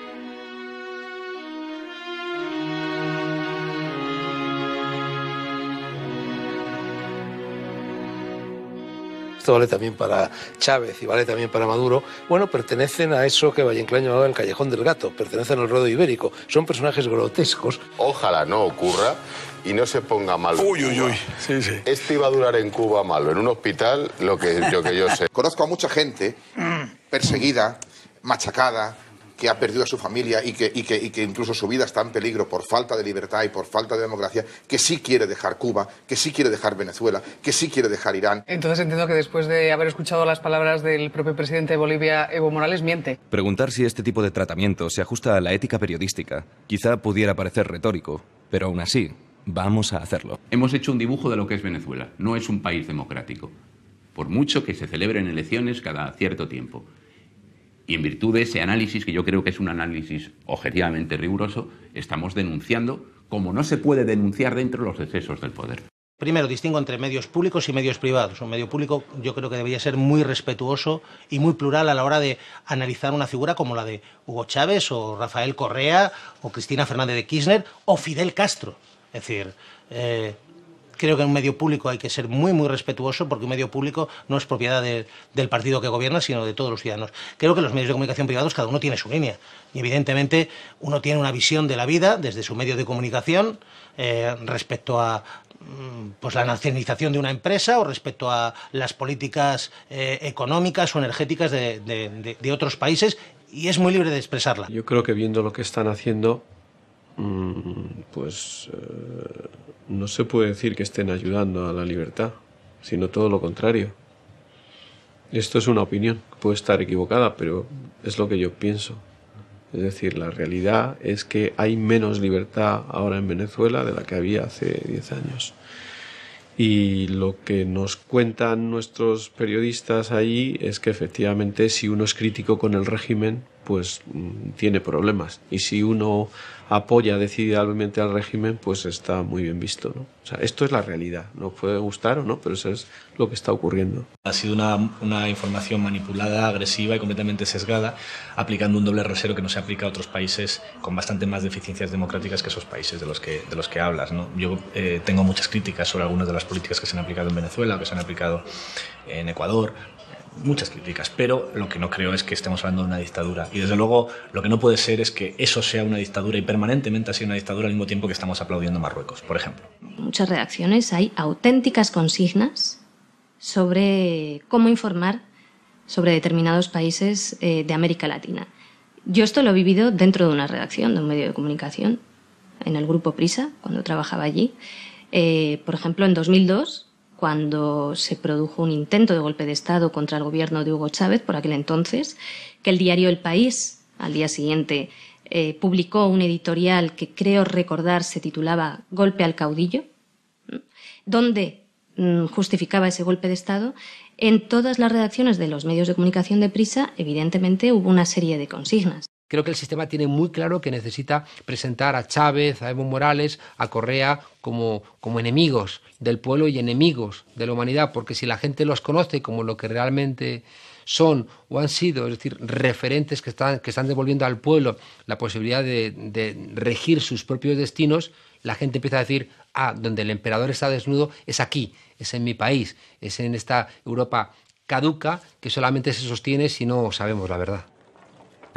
Esto vale también para Chávez y vale también para Maduro. Bueno, pertenecen a eso que Vallenclán llamaba el Callejón del Gato, pertenecen al ruedo ibérico. Son personajes grotescos. Ojalá no ocurra y no se ponga malo. Uy, uy, uy. Sí, sí. Este iba a durar en Cuba malo, en un hospital, lo que yo, que yo sé. Conozco a mucha gente perseguida, machacada, que ha perdido a su familia y que, que, y que, incluso su vida está en peligro por falta de libertad y por falta de democracia, que sí quiere dejar Cuba, que sí quiere dejar Venezuela, que sí quiere dejar Irán. Entonces entiendo que después de haber escuchado las palabras del propio presidente de Bolivia, Evo Morales, miente. Preguntar si este tipo de tratamiento se ajusta a la ética periodística quizá pudiera parecer retórico, pero aún así Vamos a hacerlo. Hemos hecho un dibujo de lo que es Venezuela. No es un país democrático, por mucho que se celebren elecciones cada cierto tiempo. Y en virtud de ese análisis, que yo creo que es un análisis objetivamente riguroso, estamos denunciando como no se puede denunciar dentro los excesos del poder. Primero, distingo entre medios públicos y medios privados. Un medio público yo creo que debería ser muy respetuoso y muy plural a la hora de analizar una figura como la de Hugo Chávez o Rafael Correa o Cristina Fernández de Kirchner o Fidel Castro. Es decir, eh, creo que en un medio público hay que ser muy, muy respetuoso porque un medio público no es propiedad del partido que gobierna, sino de todos los ciudadanos. Creo que los medios de comunicación privados cada uno tiene su línea. Y evidentemente uno tiene una visión de la vida desde su medio de comunicación eh, respecto a mm, pues la nacionalización de una empresa o respecto a las políticas eh, económicas o energéticas de, de otros países y es muy libre de expresarla. Yo creo que viendo lo que están haciendo, Mm, pues eh, no se puede decir que estén ayudando a la libertad, sino todo lo contrario. Esto es una opinión, puede estar equivocada, pero es lo que yo pienso. Es decir, la realidad es que hay menos libertad ahora en Venezuela de la que había hace 10 años. Y lo que nos cuentan nuestros periodistas ahí es que efectivamente si uno es crítico con el régimen, pues mm, tiene problemas. Y si uno apoya decididamente al régimen, pues está muy bien visto. sea, esto es la realidad. No puede gustar o no, pero eso es lo que está ocurriendo. Ha sido una, información manipulada, agresiva y completamente sesgada, aplicando un doble rasero que no se aplica a otros países con bastante más deficiencias democráticas que esos países de los que, de los que hablas. Yo eh, tengo muchas críticas sobre algunas de las políticas que se han aplicado en Venezuela, que se han aplicado en Ecuador, muchas críticas, pero lo que no creo es que estemos hablando de una dictadura. Y desde luego, lo que no puede ser es que eso sea una dictadura y permanentemente ha sido una dictadura al mismo tiempo que estamos aplaudiendo Marruecos, por ejemplo. muchas reacciones hay auténticas consignas sobre cómo informar sobre determinados países eh, de América Latina. Yo esto lo he vivido dentro de una redacción, de un medio de comunicación, en el grupo Prisa, cuando trabajaba allí. Eh, por ejemplo, en 2002 cuando se produjo un intento de golpe de Estado contra el gobierno de Hugo Chávez por aquel entonces, que el diario El País, al día siguiente, eh, publicó un editorial que creo recordar se titulaba Golpe al caudillo, donde mm, justificaba ese golpe de Estado. En todas las redacciones de los medios de comunicación de prisa, evidentemente, hubo una serie de consignas. Creo que el sistema tiene muy claro que necesita presentar a Chávez, a Evo Morales, a Correa como, como enemigos del pueblo y enemigos de la humanidad, porque si la gente los conoce como lo que realmente son o han sido, es decir, referentes que están, que están devolviendo al pueblo la posibilidad de, de regir sus propios destinos, la gente empieza a decir, ah, donde el emperador está desnudo es aquí, es en mi país, es en esta Europa caduca que solamente se sostiene si no sabemos la verdad.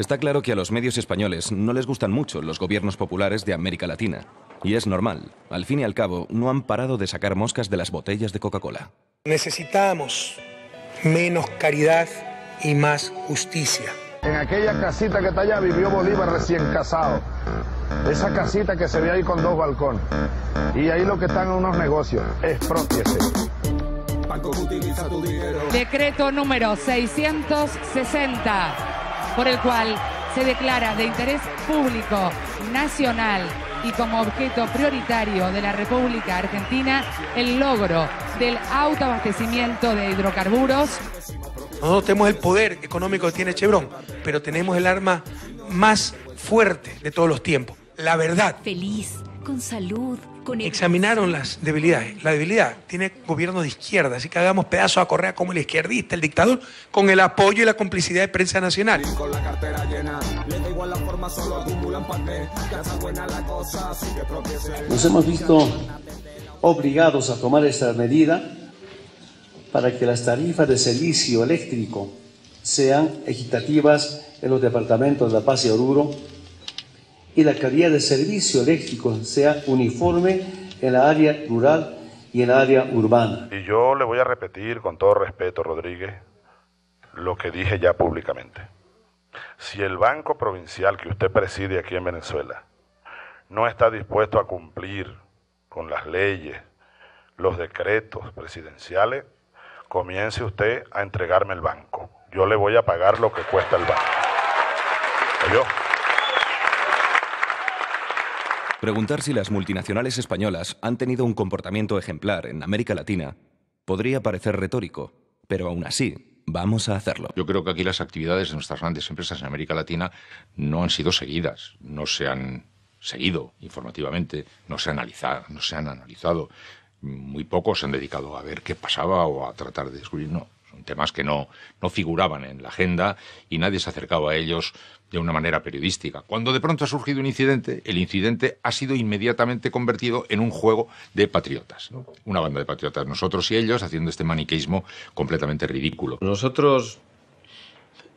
Está claro que a los medios españoles no les gustan mucho los gobiernos populares de América Latina. Y es normal. Al fin y al cabo, no han parado de sacar moscas de las botellas de Coca-Cola. Necesitamos menos caridad y más justicia. En aquella casita que está allá vivió Bolívar recién casado. Esa casita que se ve ahí con dos balcones. Y ahí lo que están unos negocios. es Expropiese. Decreto número 660 por el cual se declara de interés público nacional y como objeto prioritario de la República Argentina el logro del autoabastecimiento de hidrocarburos. Nosotros tenemos el poder económico que tiene Chevron, pero tenemos el arma más fuerte de todos los tiempos, la verdad. Feliz, con salud examinaron las debilidades. La debilidad tiene gobierno de izquierda, así que hagamos pedazo a Correa como el izquierdista, el dictador, con el apoyo y la complicidad de prensa nacional. Nos hemos visto obligados a tomar esta medida para que las tarifas de servicio eléctrico sean equitativas en los departamentos de La Paz y Oruro y la calidad de servicio eléctrico sea uniforme en la área rural y en la área urbana. Y yo le voy a repetir con todo respeto, Rodríguez, lo que dije ya públicamente. Si el Banco Provincial que usted preside aquí en Venezuela no está dispuesto a cumplir con las leyes, los decretos presidenciales, comience usted a entregarme el banco. Yo le voy a pagar lo que cuesta el banco. Preguntar si las multinacionales españolas han tenido un comportamiento ejemplar en América Latina podría parecer retórico, pero aún así vamos a hacerlo. Yo creo que aquí las actividades de nuestras grandes empresas en América Latina no han sido seguidas, no se han seguido informativamente, no se, no se han analizado. Muy pocos se han dedicado a ver qué pasaba o a tratar de descubrir. No, son temas que no, no figuraban en la agenda y nadie se acercaba a ellos de una manera periodística. Cuando de pronto ha surgido un incidente, el incidente ha sido inmediatamente convertido en un juego de patriotas, una banda de patriotas, nosotros y ellos, haciendo este maniqueísmo completamente ridículo. Nosotros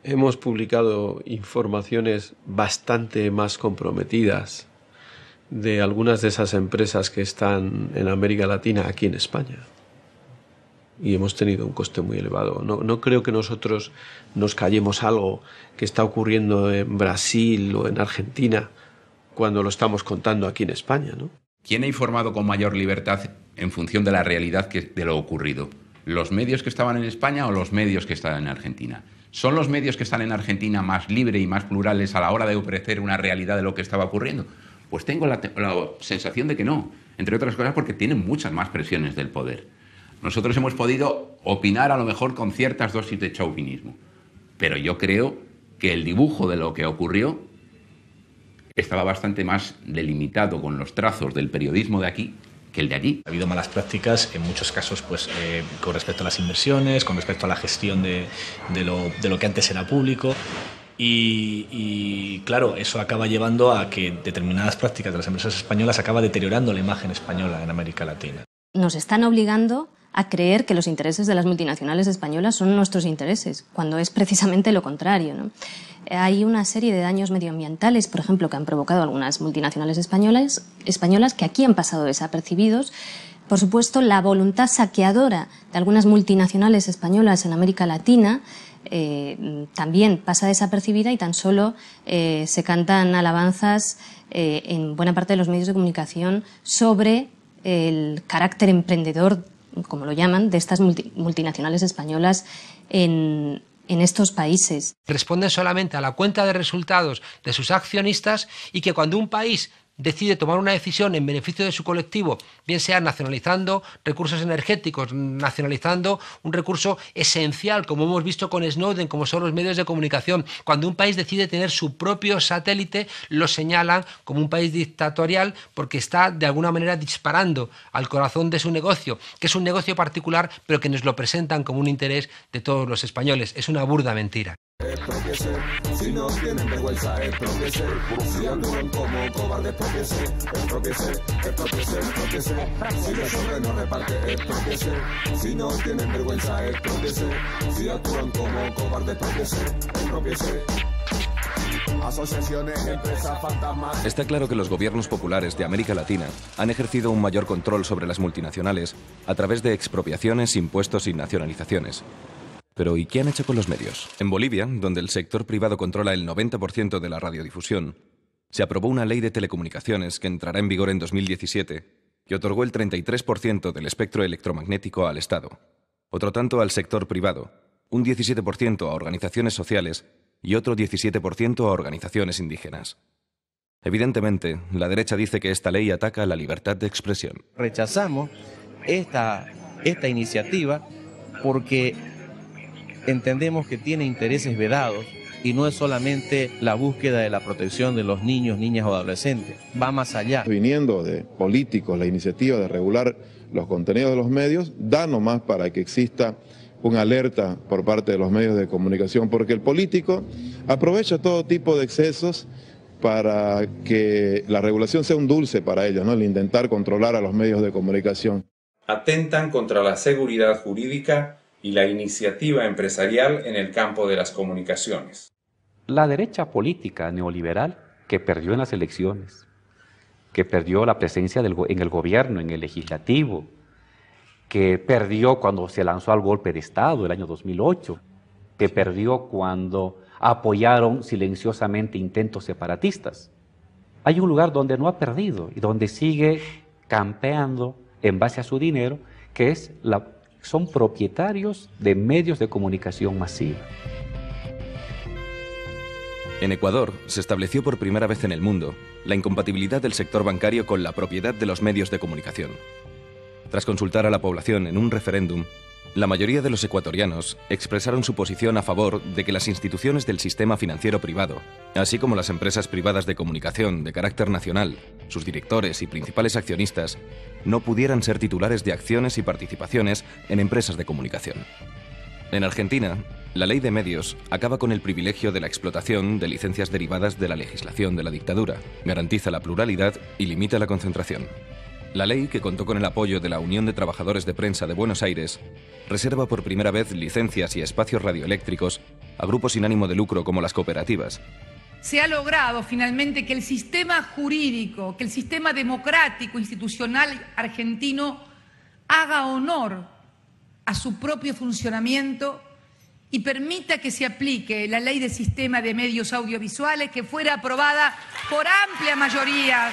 hemos publicado informaciones bastante más comprometidas de algunas de esas empresas que están en América Latina aquí en España y hemos tenido un coste muy elevado. No, creo que nosotros nos callemos algo que está ocurriendo en Brasil o en Argentina cuando lo estamos contando aquí en España. ¿no? ¿Quién ha informado con mayor libertad en función de la realidad de lo ocurrido? ¿Los medios que estaban en España o los medios que estaban en Argentina? ¿Son los medios que están en Argentina más libres y más plurales a la hora de ofrecer una realidad de lo que estaba ocurriendo? Pues tengo la, la sensación de que no, entre otras cosas porque tienen muchas más presiones del poder. Nosotros hemos podido opinar a lo mejor con ciertas dosis de chauvinismo, pero yo creo que el dibujo de lo que ocurrió estaba bastante más delimitado con los trazos del periodismo de aquí que el de allí. Ha habido malas prácticas en muchos casos pues, eh, con respecto a las inversiones, con respecto a la gestión de, lo, que antes era público. Y, claro, eso acaba llevando a que determinadas prácticas de las empresas españolas acaba deteriorando la imagen española en América Latina. Nos están obligando a creer que los intereses de las multinacionales españolas son nuestros intereses, cuando es precisamente lo contrario. ¿no? Hay una serie de daños medioambientales, por ejemplo, que han provocado algunas multinacionales españolas, españolas que aquí han pasado desapercibidos. Por supuesto, la voluntad saqueadora de algunas multinacionales españolas en América Latina eh, también pasa desapercibida y tan solo eh, se cantan alabanzas eh, en buena parte de los medios de comunicación sobre el carácter emprendedor como lo llaman, de estas multinacionales españolas en, en estos países. Responden solamente a la cuenta de resultados de sus accionistas y que cuando un país decide tomar una decisión en beneficio de su colectivo, bien sea nacionalizando recursos energéticos, nacionalizando un recurso esencial, como hemos visto con Snowden, como son los medios de comunicación. Cuando un país decide tener su propio satélite, lo señalan como un país dictatorial porque está de alguna manera disparando al corazón de su negocio, que es un negocio particular, pero que nos lo presentan como un interés de todos los españoles. Es una burda mentira. Espropiese, si no tienen vergüenza, espropiese, si anduvan como cobardes, espropiese, espropiese, espropiese, espropiese, si les sobre no reparte, espropiese, si no tienen vergüenza, espropiese, si actúan como cobardes, espropiese, espropiese. Asociaciones, empresas, fantasmas. Está claro que los gobiernos populares de América Latina han ejercido un mayor control sobre las multinacionales a través de expropiaciones, impuestos y nacionalizaciones. Pero ¿y qué han hecho con los medios? En Bolivia, donde el sector privado controla el 90% de la radiodifusión, se aprobó una ley de telecomunicaciones que entrará en vigor en 2017 y otorgó el 33% del espectro electromagnético al Estado, otro tanto al sector privado, un 17% a organizaciones sociales y otro 17% a organizaciones indígenas. Evidentemente, la derecha dice que esta ley ataca la libertad de expresión. Rechazamos esta, esta iniciativa porque entendemos que tiene intereses vedados y no es solamente la búsqueda de la protección de los niños, niñas o adolescentes, va más allá. Viniendo de políticos la iniciativa de regular los contenidos de los medios, da nomás para que exista una alerta por parte de los medios de comunicación, porque el político aprovecha todo tipo de excesos para que la regulación sea un dulce para ellos, ¿no? el intentar controlar a los medios de comunicación. Atentan contra la seguridad jurídica y la iniciativa empresarial en el campo de las comunicaciones. La derecha política neoliberal que perdió en las elecciones, que perdió la presencia en el gobierno, en el legislativo, que perdió cuando se lanzó al golpe de Estado el año 2008, que perdió cuando apoyaron silenciosamente intentos separatistas. Hay un lugar donde no ha perdido y donde sigue campeando en base a su dinero, que es la son propietarios de medios de comunicación masiva. En Ecuador se estableció por primera vez en el mundo la incompatibilidad del sector bancario con la propiedad de los medios de comunicación. Tras consultar a la población en un referéndum, la mayoría de los ecuatorianos expresaron su posición a favor de que las instituciones del sistema financiero privado, así como las empresas privadas de comunicación de carácter nacional, sus directores y principales accionistas, no pudieran ser titulares de acciones y participaciones en empresas de comunicación. En Argentina, la ley de medios acaba con el privilegio de la explotación de licencias derivadas de la legislación de la dictadura, garantiza la pluralidad y limita la concentración. La ley, que contó con el apoyo de la Unión de Trabajadores de Prensa de Buenos Aires, reserva por primera vez licencias y espacios radioeléctricos a grupos sin ánimo de lucro como las cooperativas. Se ha logrado finalmente que el sistema jurídico, que el sistema democrático institucional argentino haga honor a su propio funcionamiento y permita que se aplique la ley de sistema de medios audiovisuales que fuera aprobada por amplia mayoría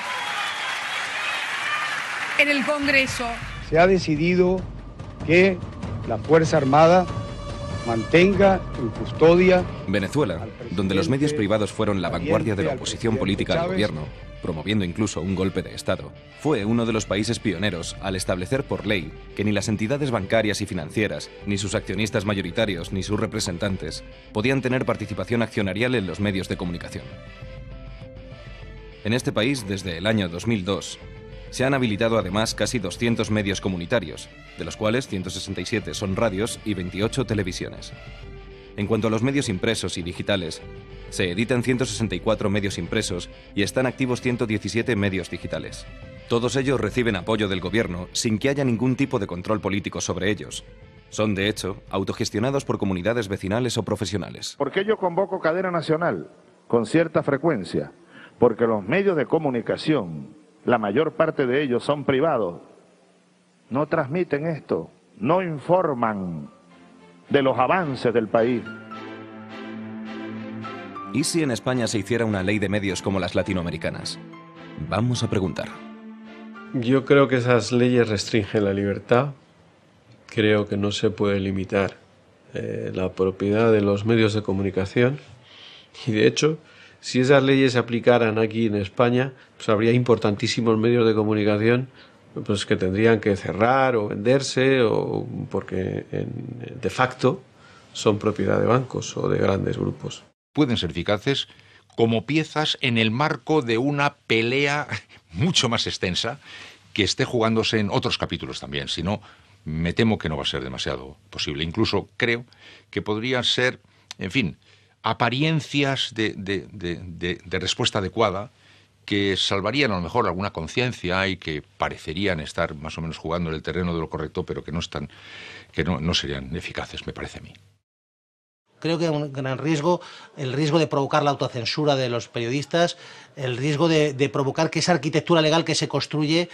en el Congreso. Se ha decidido que la Fuerza Armada mantenga en custodia. Venezuela, donde los medios privados fueron la vanguardia de la oposición política al gobierno, promoviendo incluso un golpe de Estado, fue uno de los países pioneros al establecer por ley que ni las entidades bancarias y financieras, ni sus accionistas mayoritarios, ni sus representantes podían tener participación accionarial en los medios de comunicación. En este país, desde el año 2002, se han habilitado además casi 200 medios comunitarios, de los cuales 167 son radios y 28 televisiones. En cuanto a los medios impresos y digitales, se editan 164 medios impresos y están activos 117 medios digitales. Todos ellos reciben apoyo del gobierno sin que haya ningún tipo de control político sobre ellos. Son, de hecho, autogestionados por comunidades vecinales o profesionales. ¿Por qué yo convoco cadena nacional con cierta frecuencia? Porque los medios de comunicación la mayor parte de ellos son privados, no transmiten esto, no informan de los avances del país. ¿Y si en España se hiciera una ley de medios como las latinoamericanas? Vamos a preguntar. Yo creo que esas leyes restringen la libertad. Creo que no se puede limitar eh, la propiedad de los medios de comunicación. Y de hecho, si esas leyes se aplicaran aquí en España, pues habría importantísimos medios de comunicación pues que tendrían que cerrar o venderse o porque de facto son propiedad de bancos o de grandes grupos. Pueden ser eficaces como piezas en el marco de una pelea mucho más extensa que esté jugándose en otros capítulos también, si no me temo que no va a ser demasiado posible. Incluso creo que podría ser, en fin, apariencias de, respuesta adecuada que salvarían a lo mejor alguna conciencia y que parecerían estar más o menos jugando en el terreno de lo correcto, pero que no están, que no, serían eficaces, me parece a mí. Creo que hay un gran riesgo, el riesgo de provocar la autocensura de los periodistas, el riesgo de provocar que esa arquitectura legal que se construye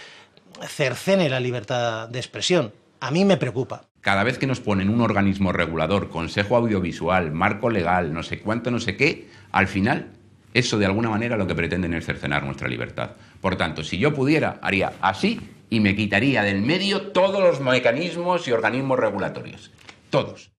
cercene la libertad de expresión. A mí me preocupa cada vez que nos ponen un organismo regulador, consejo audiovisual, marco legal, no sé cuánto, no sé qué, al final eso de alguna manera lo que pretenden es cercenar nuestra libertad. Por tanto, si yo pudiera, haría así y me quitaría del medio todos los mecanismos y organismos regulatorios. Todos.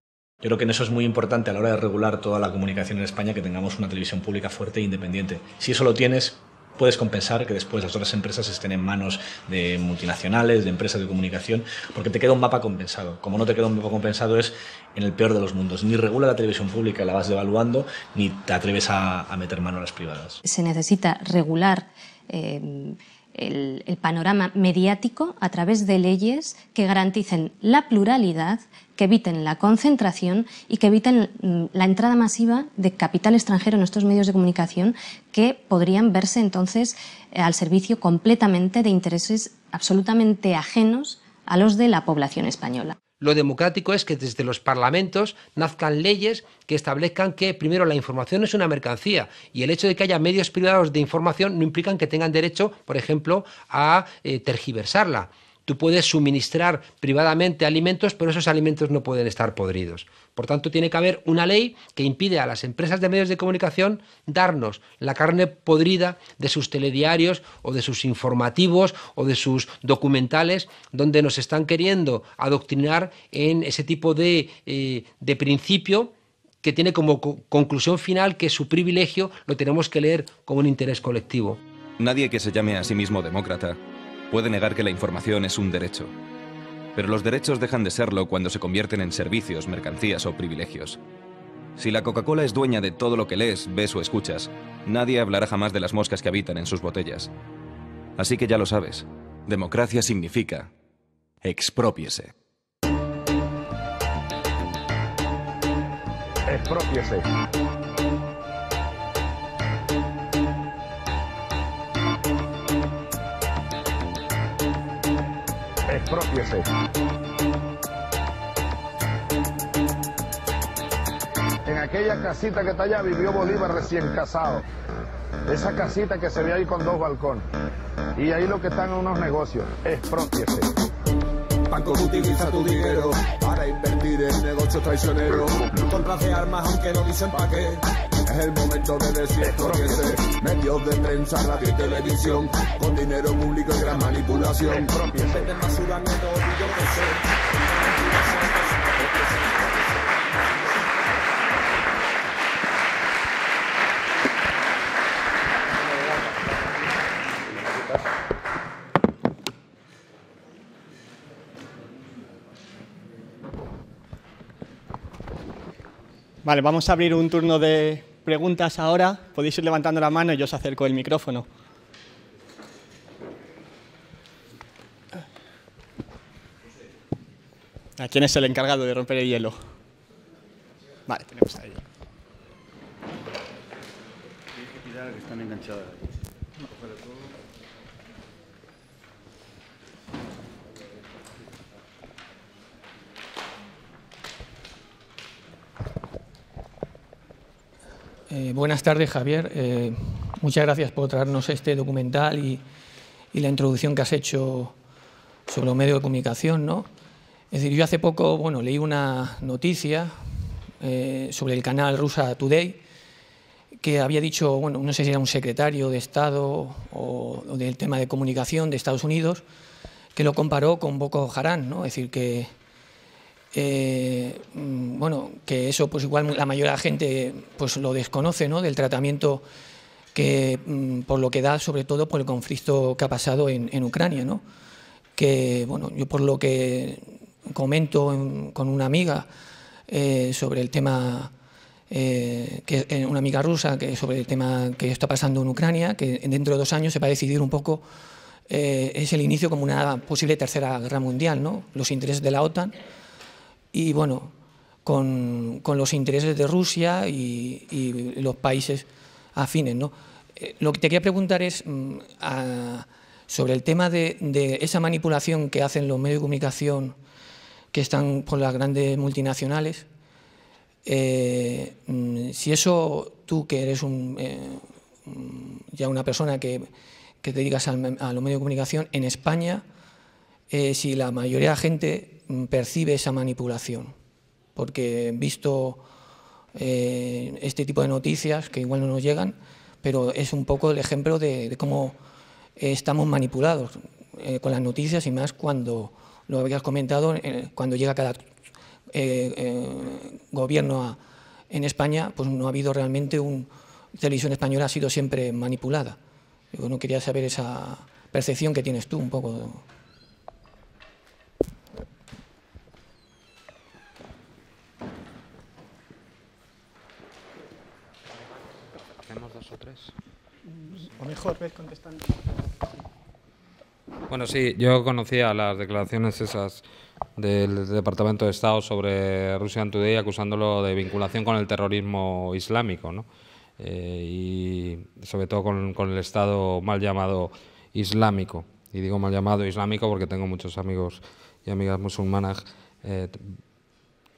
Yo creo que en eso es muy importante a la hora de regular toda la comunicación en España que tengamos una televisión pública fuerte e independiente. Si eso lo tienes, puedes compensar que después las otras empresas estén en manos de multinacionales, de empresas de comunicación, porque te queda un mapa compensado. Como no te queda un mapa compensado es en el peor de los mundos. Ni regula la televisión pública, la vas devaluando, ni te atreves a, meter mano a las privadas. Se necesita regular. Eh, el panorama mediático a través de leyes que garanticen la pluralidad que eviten la concentración y que eviten mm, la entrada masiva de capital extranjero en estos medios de comunicación que podrían verse entonces eh, al servicio completamente de intereses absolutamente ajenos a los de la población española. Lo democrático es que desde los parlamentos nazcan leyes que establezcan que, primero, la información es una mercancía y el hecho de que haya medios privados de información no implican que tengan derecho, por ejemplo, a eh, tergiversarla. Tú puedes suministrar privadamente alimentos, pero esos alimentos no pueden estar podridos. Por tanto, tiene que haber una ley que impide a las empresas de medios de comunicación darnos la carne podrida de sus telediarios o de sus informativos o de sus documentales, donde nos están queriendo adoctrinar en ese tipo de, eh, principio que tiene como conclusión final que su privilegio lo tenemos que leer como un interés colectivo. Nadie que se llame a sí mismo demócrata puede negar que la información es un derecho. Pero los derechos dejan de serlo cuando se convierten en servicios, mercancías o privilegios. Si la Coca-Cola es dueña de todo lo que lees, ves o escuchas, nadie hablará jamás de las moscas que habitan en sus botellas. Así que ya lo sabes, democracia significa expropiese. Expropiese. expropiese. En aquella casita que está allá vivió Bolívar recién casado. Esa casita que se ve ahí con dos balcones. Y ahí lo que están unos negocios. Expropiese. Banco utiliza tu dinero para invertir en negocios traicioneros. Compras de armas aunque no dicen para qué es el momento de decir esto que sé. Medios de prensa, radio y televisión. Con dinero público y gran manipulación. y yo que Vale, vamos a abrir un turno de preguntas ahora, podéis ir levantando la mano y yo os acerco el micrófono. ¿A quién es el encargado de romper el hielo? Vale, tenemos ahí. Tienes que tirar que están enganchados. Eh, buenas tardes, Javier. Eh, muchas gracias por traernos este documental y, la introducción que has hecho sobre los medios de comunicación. ¿no? Es decir, yo hace poco bueno, leí una noticia eh, sobre el canal Rusa Today que había dicho, bueno, no sé si era un secretario de Estado o, o del tema de comunicación de Estados Unidos, que lo comparó con Boko Haram, ¿no? es decir, que, eh, mm, bueno, que eso pues igual la mayoría de la gente pues lo desconoce, ¿no? Del tratamiento que mm, por lo que da sobre todo por el conflicto que ha pasado en, Ucrania, ¿no? Que bueno, yo por lo que comento con una amiga eh, sobre el tema eh, que una amiga rusa que sobre el tema que está pasando en Ucrania, que dentro de dos años se va a decidir un poco es el inicio como una posible tercera guerra mundial, ¿no? Los intereses de la OTAN y bueno, con, los intereses de Rusia y, los países afines. Eh, lo que te quería preguntar es mm, sobre el tema de, esa manipulación que hacen los medios de comunicación que están por las grandes multinacionales. Eh, mm, si eso tú que eres un, eh, mm, ya una persona que, te dedicas a los medios de comunicación en España, si la mayoría de la gente Mm, percibe esa manipulación, porque visto eh, este tipo de noticias que igual no nos llegan, pero es un poco el ejemplo de, cómo estamos manipulados eh, con las noticias y más cuando lo habías comentado, eh, cuando llega cada gobierno en España, pues no ha habido realmente un... Televisión española ha sido siempre manipulada. Yo no quería saber esa percepción que tienes tú un poco. O mejor, ves contestando. Bueno, sí, yo conocía las declaraciones esas del Departamento de Estado sobre Rusia Today acusándolo de vinculación con el terrorismo islámico, ¿no? Eh, y sobre todo con, el Estado mal llamado islámico. Y digo mal llamado islámico porque tengo muchos amigos y amigas musulmanas eh,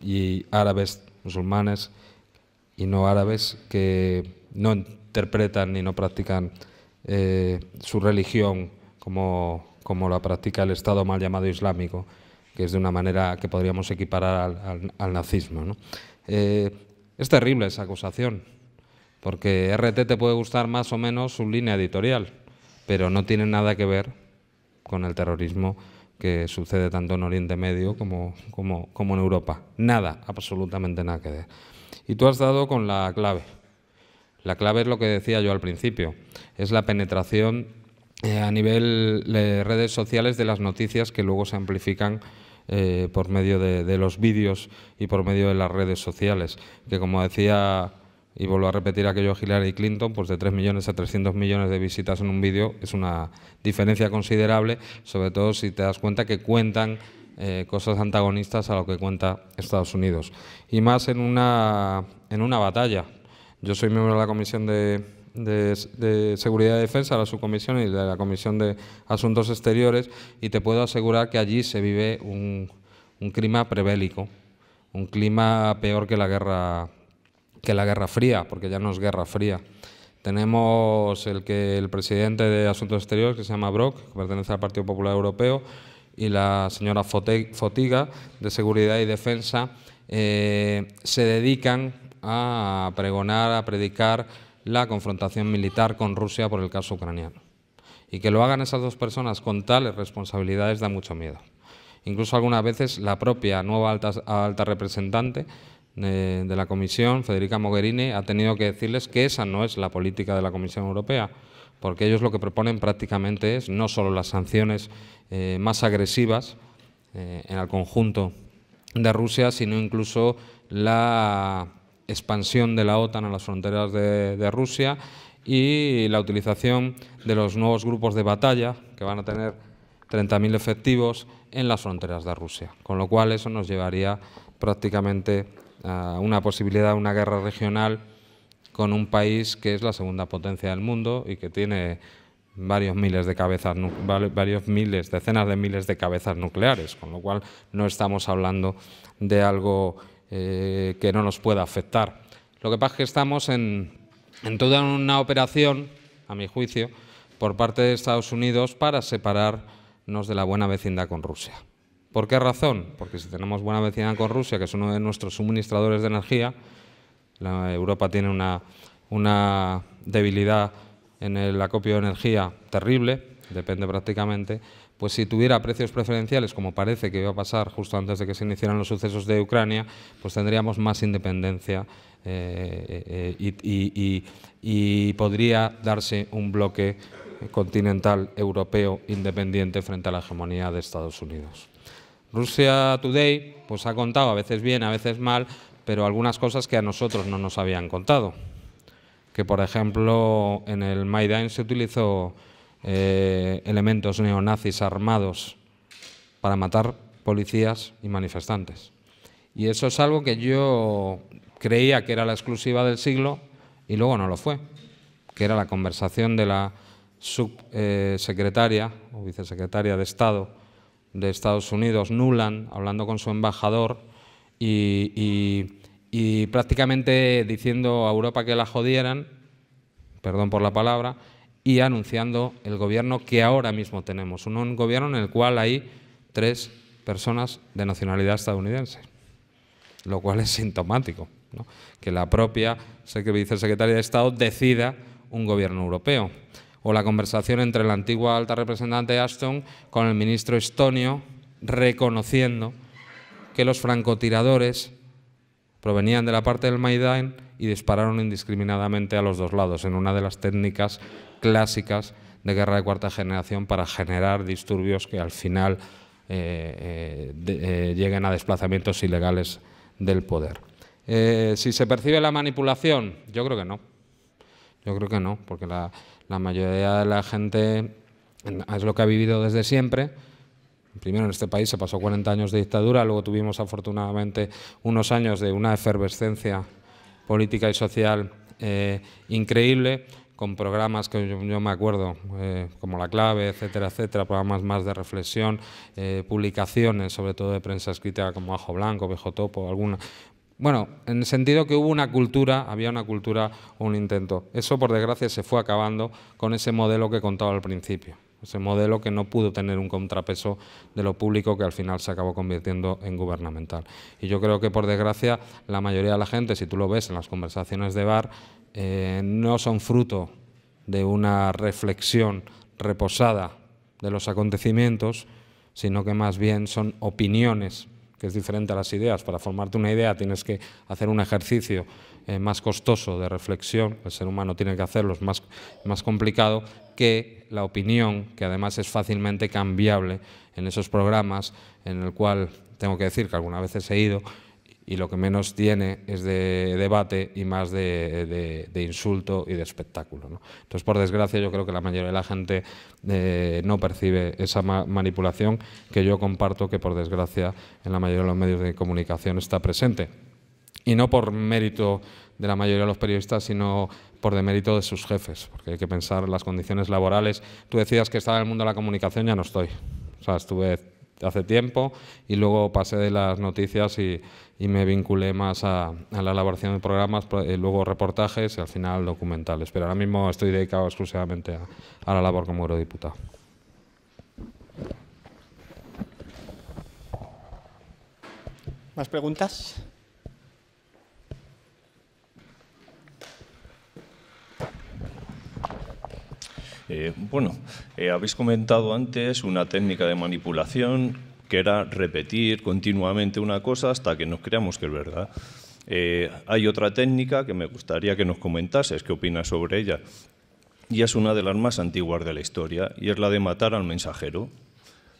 y árabes musulmanes y no árabes que no interpretan y no practican eh, su religión como, como, la practica el Estado mal llamado islámico, que es de una manera que podríamos equiparar al, al, nazismo. Eh, es terrible esa acusación, porque RT te puede gustar más o menos su línea editorial, pero no tiene nada que ver con el terrorismo que sucede tanto en Oriente Medio como, como, como en Europa. Nada, absolutamente nada que ver. Y tú has dado con la clave. La clave es lo que decía yo al principio, es la penetración eh, a nivel de redes sociales de las noticias que luego se amplifican eh, por medio de, los vídeos y por medio de las redes sociales, que como decía y vuelvo a repetir aquello de Hillary Clinton, pues de 3 millones a 300 millones de visitas en un vídeo es una diferencia considerable, sobre todo si te das cuenta que cuentan eh, cosas antagonistas a lo que cuenta Estados Unidos. Y más en una, en una batalla, yo soy miembro de la Comisión de, Seguridad y Defensa, la subcomisión y de la Comisión de Asuntos Exteriores, y te puedo asegurar que allí se vive un, clima prebélico, un clima peor que la guerra que la Guerra Fría, porque ya no es Guerra Fría. Tenemos el que el presidente de Asuntos Exteriores, que se llama Brock, que pertenece al Partido Popular Europeo, y la señora Fotiga, de Seguridad y Defensa, eh, se dedican a pregonar, a predicar la confrontación militar con Rusia por el caso ucraniano. Y que lo hagan esas dos personas con tales responsabilidades da mucho miedo. Incluso algunas veces la propia nueva alta, alta representante eh, de, la Comisión, Federica Mogherini, ha tenido que decirles que esa no es la política de la Comisión Europea, porque ellos lo que proponen prácticamente es no solo las sanciones eh, más agresivas eh, en el conjunto de Rusia, sino incluso la expansión de la OTAN a las fronteras de, Rusia y la utilización de los nuevos grupos de batalla que van a tener 30.000 efectivos en las fronteras de Rusia. Con lo cual eso nos llevaría prácticamente a una posibilidad de una guerra regional con un país que es la segunda potencia del mundo y que tiene varios miles de cabezas, varios miles, decenas de miles de cabezas nucleares, con lo cual no estamos hablando de algo eh, que no nos pueda afectar. Lo que pasa es que estamos en, toda una operación, a mi juicio, por parte de Estados Unidos para separarnos de la buena vecindad con Rusia. ¿Por qué razón? Porque si tenemos buena vecindad con Rusia, que es uno de nuestros suministradores de energía, Europa tiene una, una debilidad en el acopio de energía terrible, depende prácticamente, pues si tuviera precios preferenciales, como parece que iba a pasar justo antes de que se iniciaran los sucesos de Ucrania, pues tendríamos más independencia eh, eh, eh, y, podría darse un bloque continental europeo independiente frente a la hegemonía de Estados Unidos. Rusia Today pues ha contado a veces bien, a veces mal, pero algunas cosas que a nosotros no nos habían contado. Que por ejemplo en el Maidan se utilizó eh, elementos neonazis armados para matar policías y manifestantes. Y eso es algo que yo creía que era la exclusiva del siglo y luego no lo fue, que era la conversación de la subsecretaria o vicesecretaria de Estado de Estados Unidos, Nuland, hablando con su embajador y prácticamente diciendo a Europa que la jodieran, perdón por la palabra, y anunciando el gobierno que ahora mismo tenemos, un gobierno en el cual hay tres personas de nacionalidad estadounidense, lo cual es sintomático, que la propia Secretaria de Estado decida un gobierno europeo, o la conversación entre la antigua alta representante Ashton con el ministro estonio reconociendo que los francotiradores provenían de la parte del Maidán y dispararon indiscriminadamente a los dos lados en una de las técnicas clásicas de guerra de cuarta generación para generar disturbios que al final eh, eh, eh, lleguen a desplazamientos ilegales del poder. si se percibe la manipulación, yo creo que no. Yo creo que no, porque la, mayoría de la gente es lo que ha vivido desde siempre. Primero en este país se pasó 40 años de dictadura, luego tuvimos afortunadamente unos años de una efervescencia política y social increíble con programas que yo, me acuerdo, eh, como La Clave, etcétera, etcétera, programas más de reflexión, eh, publicaciones, sobre todo de prensa escrita como Ajo Blanco, Viejo Topo, alguna. Bueno, en el sentido que hubo una cultura, había una cultura o un intento. Eso, por desgracia, se fue acabando con ese modelo que contaba al principio ese modelo que no pudo tener un contrapeso de lo público que al final se acabó convirtiendo en gubernamental. Y yo creo que por desgracia la mayoría de la gente, si tú lo ves en las conversaciones de bar, eh, no son fruto de una reflexión reposada de los acontecimientos, sino que más bien son opiniones, que es diferente a las ideas. Para formarte una idea tienes que hacer un ejercicio eh, más costoso de reflexión, el ser humano tiene que hacerlo, es más, más complicado, que la opinión, que además es fácilmente cambiable en esos programas en el cual tengo que decir que algunas veces he ido y lo que menos tiene es de debate y más de, insulto y de espectáculo. Entonces, por desgracia, yo creo que la mayoría de la gente eh, no percibe esa manipulación que yo comparto que, por desgracia, en la mayoría de los medios de comunicación está presente. Y no por mérito de la mayoría de los periodistas, sino por demérito de sus jefes, porque hay que pensar las condiciones laborales. Tú decías que estaba en el mundo de la comunicación, ya no estoy. O sea, estuve hace tiempo y luego pasé de las noticias y, me vinculé más a, la elaboración de programas, eh, luego reportajes y al final documentales. Pero ahora mismo estoy dedicado exclusivamente a, la labor como eurodiputado. ¿Más preguntas? Eh, bueno, eh, habéis comentado antes una técnica de manipulación que era repetir continuamente una cosa hasta que nos creamos que es verdad. Eh, hay otra técnica que me gustaría que nos comentases, qué opinas sobre ella. Y es una de las más antiguas de la historia, y es la de matar al mensajero.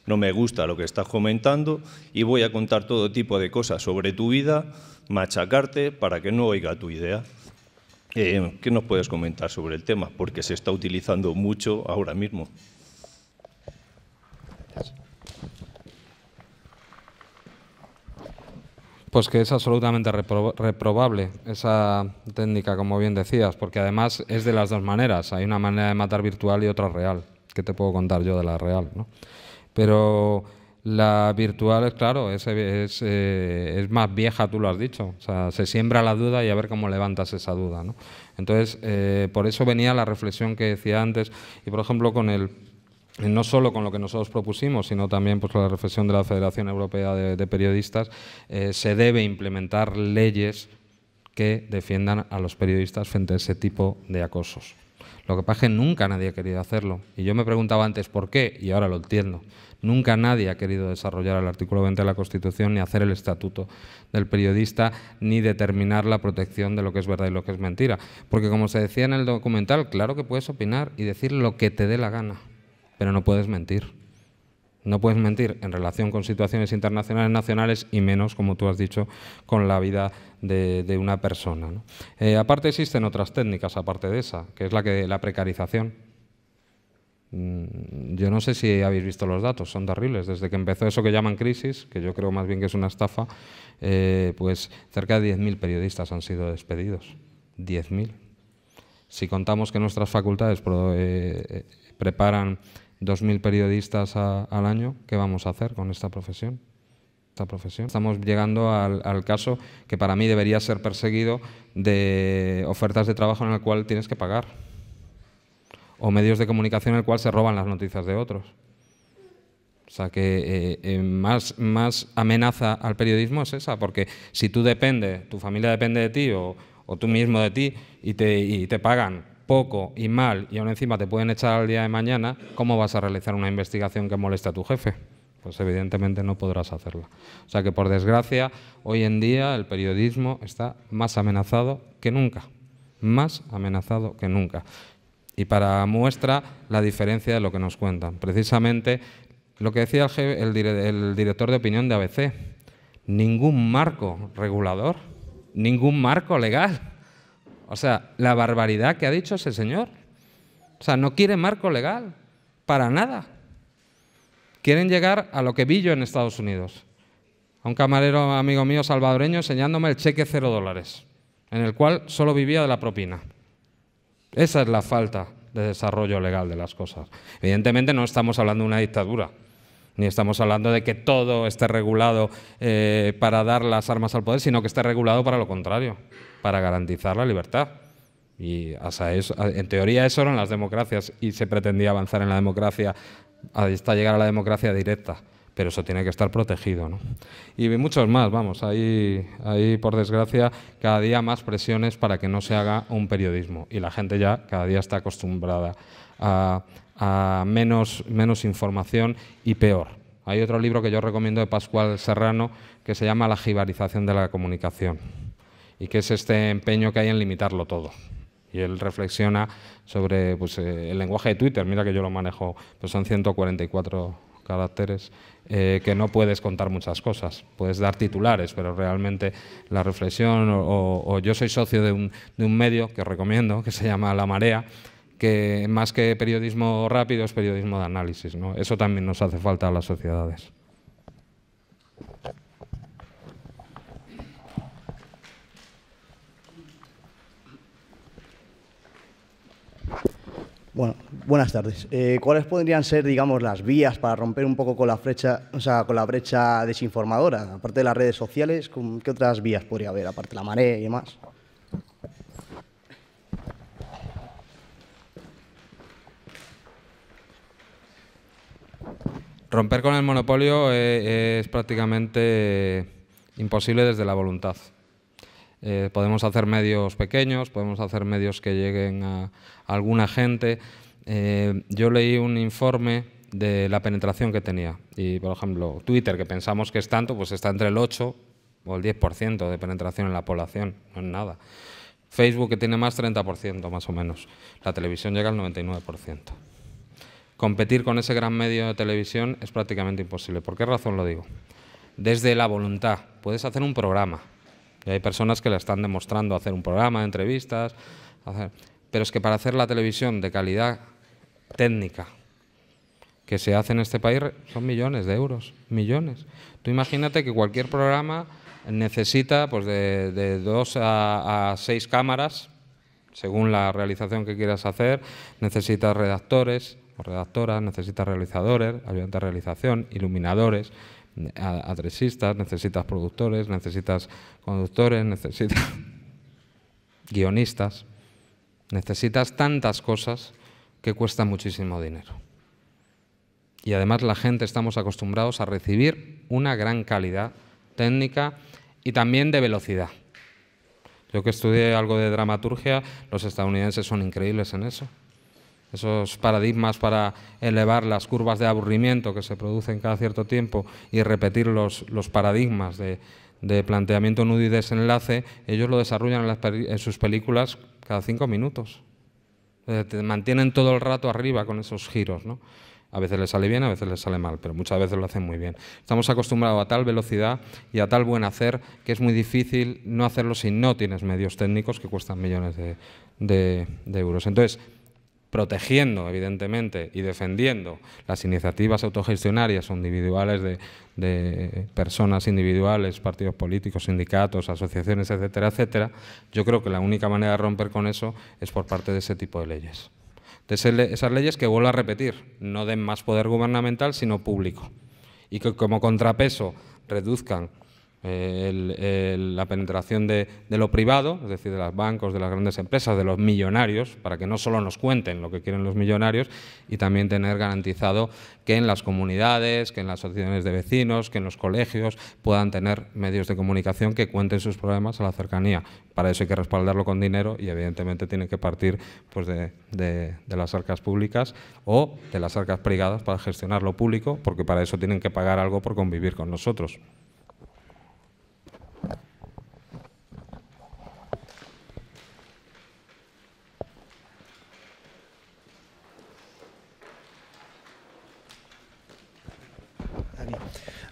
No me gusta lo que estás comentando y voy a contar todo tipo de cosas sobre tu vida, machacarte para que no oiga tu idea. Eh, ¿Qué nos puedes comentar sobre el tema? Porque se está utilizando mucho ahora mismo. Pues que es absolutamente reprobable esa técnica, como bien decías, porque además es de las dos maneras. Hay una manera de matar virtual y otra real. ¿Qué te puedo contar yo de la real? ¿no? Pero la virtual, claro, es, es, eh, es, más vieja, tú lo has dicho. O sea, se siembra la duda y a ver cómo levantas esa duda. Entonces, eh, por eso venía la reflexión que decía antes. Y, por ejemplo, con el no solo con lo que nosotros propusimos, sino también pues, con la reflexión de la Federación Europea de, Periodistas, eh, se debe implementar leyes que defiendan a los periodistas frente a ese tipo de acosos. Lo que pasa es que nunca nadie ha querido hacerlo. Y yo me preguntaba antes por qué y ahora lo entiendo. Nunca nadie ha querido desarrollar el artículo 20 de la Constitución, ni hacer el estatuto del periodista, ni determinar la protección de lo que es verdad y lo que es mentira. Porque como se decía en el documental, claro que puedes opinar y decir lo que te dé la gana, pero no puedes mentir. No puedes mentir en relación con situaciones internacionales, nacionales y menos, como tú has dicho, con la vida de, una persona. Eh, aparte existen otras técnicas, aparte de esa, que es la, que, la precarización Mm, yo no sé si habéis visto los datos, son terribles. Desde que empezó eso que llaman crisis, que yo creo más bien que es una estafa, eh, pues cerca de 10.000 periodistas han sido despedidos. 10.000. Si contamos que nuestras facultades pro, eh, eh preparan 2.000 periodistas al año, ¿qué vamos a hacer con esta profesión? Esta profesión. Estamos llegando al, al, caso que para mí debería ser perseguido de ofertas de trabajo en el cual tienes que pagar o medios de comunicación en el cual se roban las noticias de otros. O sea que eh, eh, más, más amenaza al periodismo es esa, porque si tú depende, tu familia depende de ti o, o tú mismo de ti y te, y te pagan poco y mal y aún encima te pueden echar al día de mañana, ¿cómo vas a realizar una investigación que moleste a tu jefe? Pues evidentemente no podrás hacerla. O sea que por desgracia, hoy en día el periodismo está más amenazado que nunca. Más amenazado que nunca. Y para muestra la diferencia de lo que nos cuentan. Precisamente lo que decía el, director de opinión de ABC, ningún marco regulador, ningún marco legal. O sea, la barbaridad que ha dicho ese señor. O sea, no quiere marco legal, para nada. Quieren llegar a lo que vi yo en Estados Unidos. A un camarero amigo mío salvadoreño enseñándome el cheque cero dólares, en el cual solo vivía de la propina. Esa es la falta de desarrollo legal de las cosas. Evidentemente no estamos hablando de una dictadura, ni estamos hablando de que todo esté regulado eh, para dar las armas al poder, sino que esté regulado para lo contrario, para garantizar la libertad. Y eso, en teoría eso eran las democracias y se pretendía avanzar en la democracia hasta llegar a la democracia directa pero eso tiene que estar protegido. ¿no? Y muchos más, vamos, hay, por desgracia cada día más presiones para que no se haga un periodismo y la gente ya cada día está acostumbrada a, menos, información y peor. Hay otro libro que yo recomiendo de Pascual Serrano que se llama La jibarización de la comunicación y que es este empeño que hay en limitarlo todo y él reflexiona sobre pues, eh, el lenguaje de Twitter. Mira que yo lo manejo, pues son 144 caracteres eh, que no puedes contar muchas cosas. Puedes dar titulares, pero realmente la reflexión, o, yo soy socio de un, medio que recomiendo, que se llama La Marea, que más que periodismo rápido es periodismo de análisis. Eso también nos hace falta a las sociedades. Bueno, Buenas tardes. Eh, ¿Cuáles podrían ser, digamos, las vías para romper un poco con la brecha, con la brecha desinformadora? Aparte de las redes sociales, ¿qué otras vías podría haber? Aparte de la marea y demás. Romper con el monopolio eh, es, prácticamente eh, imposible desde la voluntad. podemos hacer medios pequeños, podemos hacer medios que lleguen a alguna gente, eh, yo leí un informe de la penetración que tenía. Y, por ejemplo, Twitter, que pensamos que es tanto, pues está entre el 8 o el 10% de penetración en la población, no es nada. Facebook, que tiene más 30% más o menos. La televisión llega al 99%. Competir con ese gran medio de televisión es prácticamente imposible. ¿Por qué razón lo digo? Desde la voluntad. Puedes hacer un programa. Y hay personas que le están demostrando hacer un programa, de entrevistas. Pero es que para hacer la televisión de calidad técnica que se hace en este país son millones de euros, millones. Tú imagínate que cualquier programa necesita pues, de, de dos a, seis cámaras, según la realización que quieras hacer, necesita redactores o redactoras, necesitas realizadores, ayudantes de realización, iluminadores, adresistas, necesitas productores, necesitas conductores, necesitas guionistas, necesitas tantas cosas que cuesta muchísimo dinero. Y además la gente estamos acostumbrados a recibir una gran calidad técnica y también de velocidad. Yo que estudié algo de dramaturgia, los estadounidenses son increíbles en eso. Esos paradigmas para elevar las curvas de aburrimiento que se producen cada cierto tiempo y repetir los, los paradigmas de, planteamiento nudo y desenlace, ellos lo desarrollan en, en sus películas cada cinco minutos. Eh, te mantienen todo el rato arriba con esos giros, ¿no? A veces les sale bien, a veces les sale mal, pero muchas veces lo hacen muy bien. Estamos acostumbrados a tal velocidad y a tal buen hacer que es muy difícil no hacerlo si no tienes medios técnicos que cuestan millones de, de euros. Entonces, protegiendo, evidentemente, y defendiendo las iniciativas autogestionarias o individuales de, personas individuales, partidos políticos, sindicatos, asociaciones, etcétera, etcétera, yo creo que la única manera de romper con eso es por parte de ese tipo de leyes. De esas leyes que vuelvo a repetir, no den más poder gubernamental, sino público. Y que como contrapeso reduzcan la penetración de, lo privado, es decir, de los bancos, de las grandes empresas, de los millonarios, para que no solo nos cuenten lo que quieren los millonarios, y también tener garantizado que en las comunidades, que en las asociaciones de vecinos, que en los colegios puedan tener medios de comunicación que cuenten sus problemas a la cercanía. Para eso hay que respaldarlo con dinero y evidentemente tiene que partir pues, de las arcas públicas o de las arcas privadas para gestionar lo público, porque para eso tienen que pagar algo por convivir con nosotros.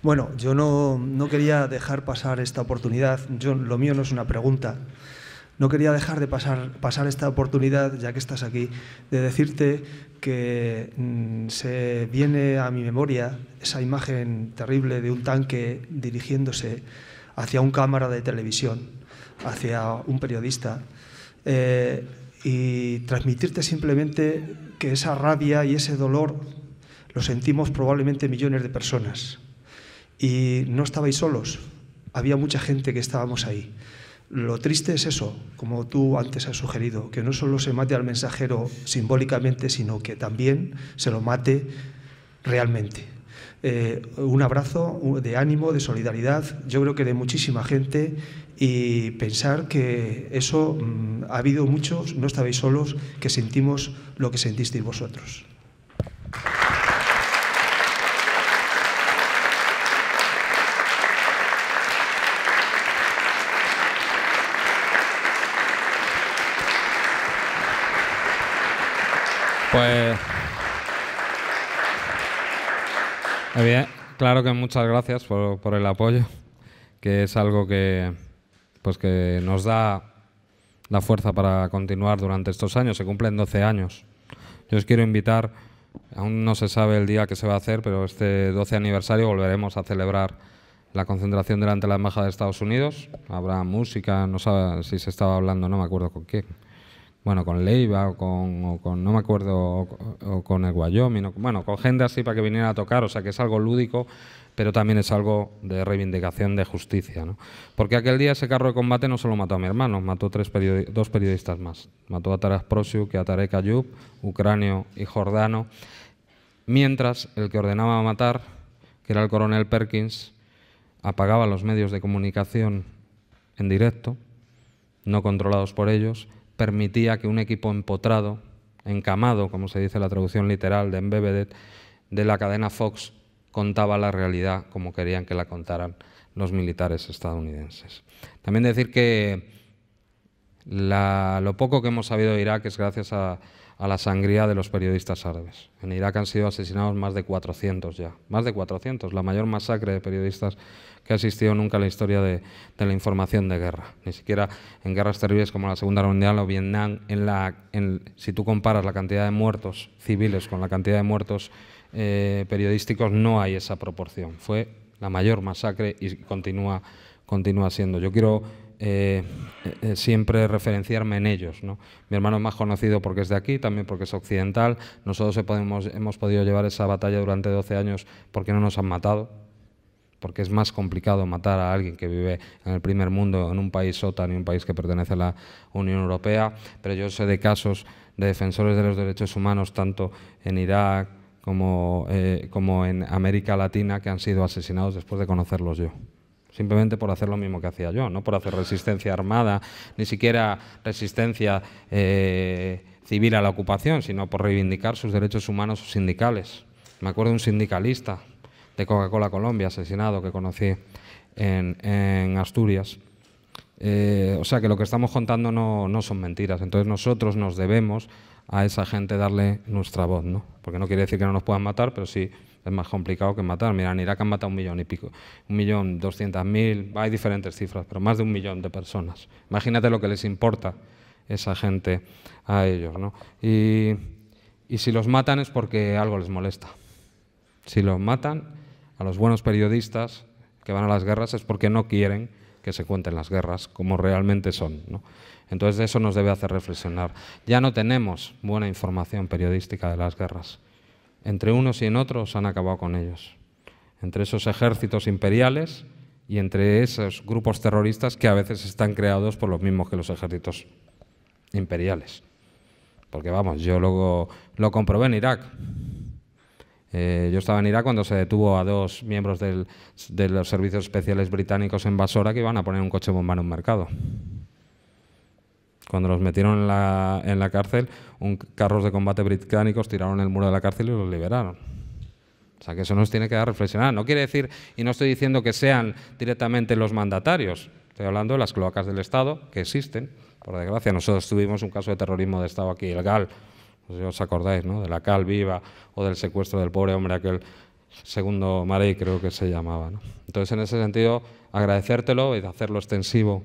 Bueno, yo no, quería dejar pasar esta oportunidad. Yo, lo mío no es una pregunta. No quería dejar de pasar, pasar esta oportunidad, ya que estás aquí, de decirte que mm, se viene a mi memoria esa imagen terrible de un tanque dirigiéndose hacia una cámara de televisión, hacia un periodista, eh, y transmitirte simplemente que esa rabia y ese dolor lo sentimos probablemente millones de personas. Y no estabais solos, había mucha gente que estábamos ahí. Lo triste es eso, como tú antes has sugerido, que no solo se mate al mensajero simbólicamente, sino que también se lo mate realmente. Eh, un abrazo de ánimo, de solidaridad, yo creo que de muchísima gente y pensar que eso mm, ha habido muchos, no estabais solos, que sentimos lo que sentisteis vosotros. Pues. Bien, claro que muchas gracias por, el apoyo, que es algo que, pues que nos da la fuerza para continuar durante estos años. Se cumplen 12 años. Yo os quiero invitar, aún no se sabe el día que se va a hacer, pero este 12 aniversario volveremos a celebrar la concentración delante de la Embajada de Estados Unidos. Habrá música, no sé si se estaba hablando, no me acuerdo con qué bueno, con Leiva o con, no me acuerdo, o, con el Wyoming, bueno, con gente así para que viniera a tocar, o sea que es algo lúdico, pero también es algo de reivindicación de justicia, ¿no? Porque aquel día ese carro de combate no solo mató a mi hermano, mató tres dos periodistas más, mató a Taras Prosiuk y a Tarek Ayub, ucranio y jordano, mientras el que ordenaba matar, que era el coronel Perkins, apagaba los medios de comunicación en directo, no controlados por ellos, permitía que un equipo empotrado, encamado, como se dice la traducción literal de embedded, de la cadena Fox, contaba la realidad como querían que la contaran los militares estadounidenses. También decir que lo poco que hemos sabido de Irak es gracias a, a, la sangría de los periodistas árabes. En Irak han sido asesinados más de 400 ya, más de 400, la mayor masacre de periodistas ha existido nunca la historia de, la información de guerra, ni siquiera en guerras terribles como la Segunda Mundial o Vietnam. si tú comparas la cantidad de muertos civiles con la cantidad de muertos eh, periodísticos, no hay esa proporción. Fue la mayor masacre y continúa, siendo. Yo quiero eh, eh, siempre referenciarme en ellos. Mi hermano es más conocido porque es de aquí, también porque es occidental. Nosotros hemos, hemos podido llevar esa batalla durante 12 años porque no nos han matado, porque es más complicado matar a alguien que vive en el primer mundo, en un país OTAN en un país que pertenece a la Unión Europea, pero yo sé de casos de defensores de los derechos humanos, tanto en Irak eh, como, en América Latina, que han sido asesinados después de conocerlos yo simplemente por hacer lo mismo que hacía yo, no por hacer resistencia armada, ni siquiera resistencia eh, civil a la ocupación, sino por reivindicar sus derechos humanos o sindicales. Me acuerdo de un sindicalista de Coca-Cola Colombia, asesinado, que conocí en, Asturias. Eh, o sea que lo que estamos contando no, son mentiras. Entonces nosotros nos debemos a esa gente darle nuestra voz, ¿no? Porque no quiere decir que no nos puedan matar, pero sí es más complicado que matar. Mira, en Irak han matado un millón y pico, un millón, doscientas mil, hay diferentes cifras, pero más de un millón de personas. Imagínate lo que les importa esa gente a ellos, ¿no? Y, y si los matan es porque algo les molesta. Si los matan a los buenos periodistas que van a las guerras es porque no quieren que se cuenten las guerras como realmente son. ¿no? Entonces eso nos debe hacer reflexionar. Ya no tenemos buena información periodística de las guerras. Entre unos y en otros han acabado con ellos. Entre esos ejércitos imperiales y entre esos grupos terroristas que a veces están creados por los mismos que los ejércitos imperiales. Porque vamos, yo luego lo comprobé en Irak. Eh, yo estaba en Irak cuando se detuvo a dos miembros de los servicios especiales británicos en Basora que iban a poner un coche bomba en un mercado. Cuando los metieron en la, cárcel, un, carros de combate británicos tiraron el muro de la cárcel y los liberaron. O sea que eso nos tiene que dar reflexionar. No quiere decir, y no estoy diciendo que sean directamente los mandatarios, estoy hablando de las cloacas del Estado que existen. Por desgracia, nosotros tuvimos un caso de terrorismo de Estado aquí, el GAL, si os acordáis, ¿no? de la cal viva o del secuestro del pobre hombre aquel segundo Marey, creo que se llamaba. Entonces, en ese sentido, agradecértelo y hacerlo extensivo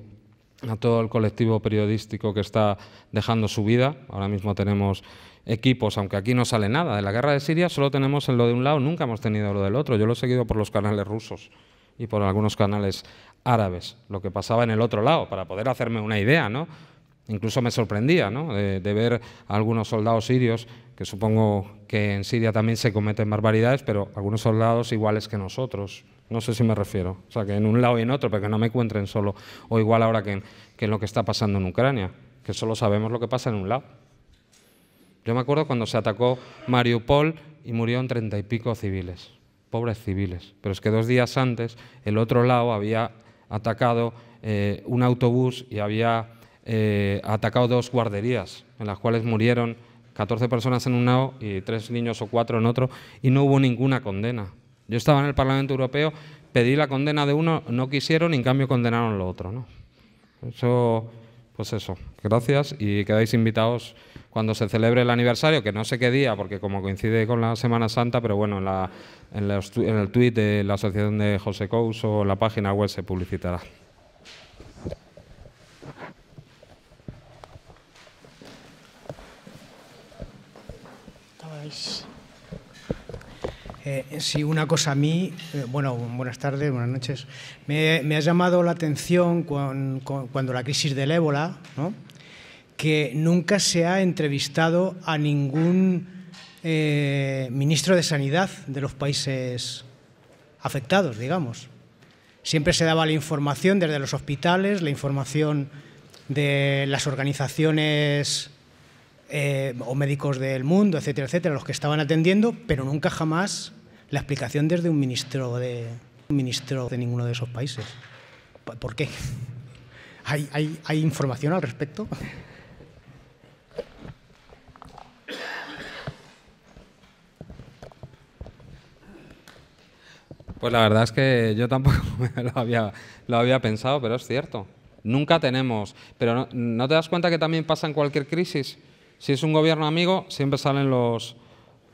a todo el colectivo periodístico que está dejando su vida. Ahora mismo tenemos equipos, aunque aquí no sale nada. De la guerra de Siria solo tenemos en lo de un lado, nunca hemos tenido lo del otro. Yo lo he seguido por los canales rusos y por algunos canales árabes, lo que pasaba en el otro lado, para poder hacerme una idea, ¿no? Incluso me sorprendía ¿no? de, ver a algunos soldados sirios, que supongo que en Siria también se cometen barbaridades, pero algunos soldados iguales que nosotros. No sé si me refiero. O sea, que en un lado y en otro, pero que no me encuentren solo o igual ahora que en, lo que está pasando en Ucrania, que solo sabemos lo que pasa en un lado. Yo me acuerdo cuando se atacó Mariupol y murieron treinta y pico civiles, pobres civiles. Pero es que dos días antes el otro lado había atacado eh, un autobús y había eh, atacado dos guarderías en las cuales murieron 14 personas en un lado y tres niños o cuatro en otro y no hubo ninguna condena. Yo estaba en el Parlamento Europeo, pedí la condena de uno, no quisieron y en cambio condenaron lo otro. Eso, pues eso. Gracias y quedáis invitados cuando se celebre el aniversario, que no sé qué día, porque como coincide con la Semana Santa, pero bueno, en, el tuit de la Asociación de José Couso o la página web se publicitará. Eh, eh, sí, una cosa a mí, eh, bueno, buenas tardes, buenas noches. Me, ha llamado la atención cuando, la crisis del ébola, que nunca se ha entrevistado a ningún ministro de Sanidad de los países afectados, digamos. Siempre se daba la información desde los hospitales, la información de las organizaciones eh, o médicos del mundo, etcétera, etcétera, los que estaban atendiendo, pero nunca jamás la explicación desde un ministro de, un ministro de ninguno de esos países. ¿Por qué? ¿Hay, información al respecto? Pues la verdad es que yo tampoco lo había, pensado, pero es cierto. Nunca tenemos. Pero no, no, te das cuenta que también pasa en cualquier crisis? Si es un gobierno amigo, siempre salen los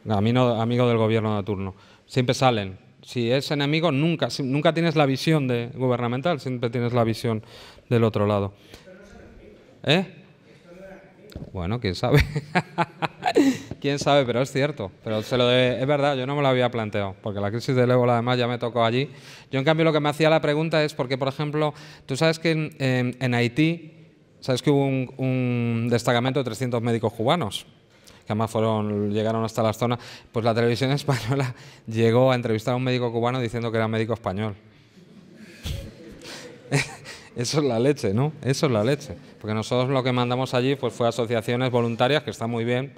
amigos amigo del gobierno de turno. Siempre salen. Si es enemigo, nunca, nunca tienes la visión de, gubernamental, siempre tienes la visión del otro lado. ¿Eh? Bueno, quién sabe. quién sabe, pero es cierto. Pero se lo es verdad, yo no me lo había planteado, porque la crisis del ébola además ya me tocó allí. Yo en cambio lo que me hacía la pregunta es porque, por ejemplo, tú sabes que en Haití ¿Sabéis que hubo un, destacamento de 300 médicos cubanos? que además fueron, llegaron hasta la zona? pues la televisión española llegó a entrevistar a un médico cubano diciendo que era médico español. Eso es la leche, ¿no? Eso es la leche. Porque nosotros lo que mandamos allí pues, fue asociaciones voluntarias, que está muy bien,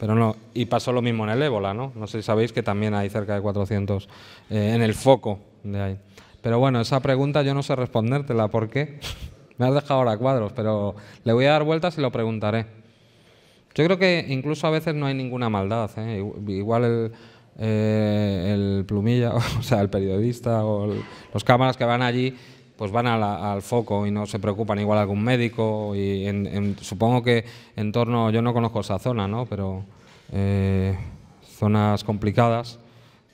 pero no. Y pasó lo mismo en el ébola, ¿no? No sé si sabéis que también hay cerca de 400 eh, en el foco de ahí. Pero bueno, esa pregunta yo no sé respondértela. ¿Por qué? Me has dejado ahora cuadros, pero le voy a dar vueltas y lo preguntaré. Yo creo que incluso a veces no hay ninguna maldad. ¿eh? Igual el, eh, plumilla, o sea, el periodista o los cámaras que van allí, pues van al foco y no se preocupan igual algún médico. Y supongo que en torno, yo no conozco esa zona, ¿no? Pero eh, zonas complicadas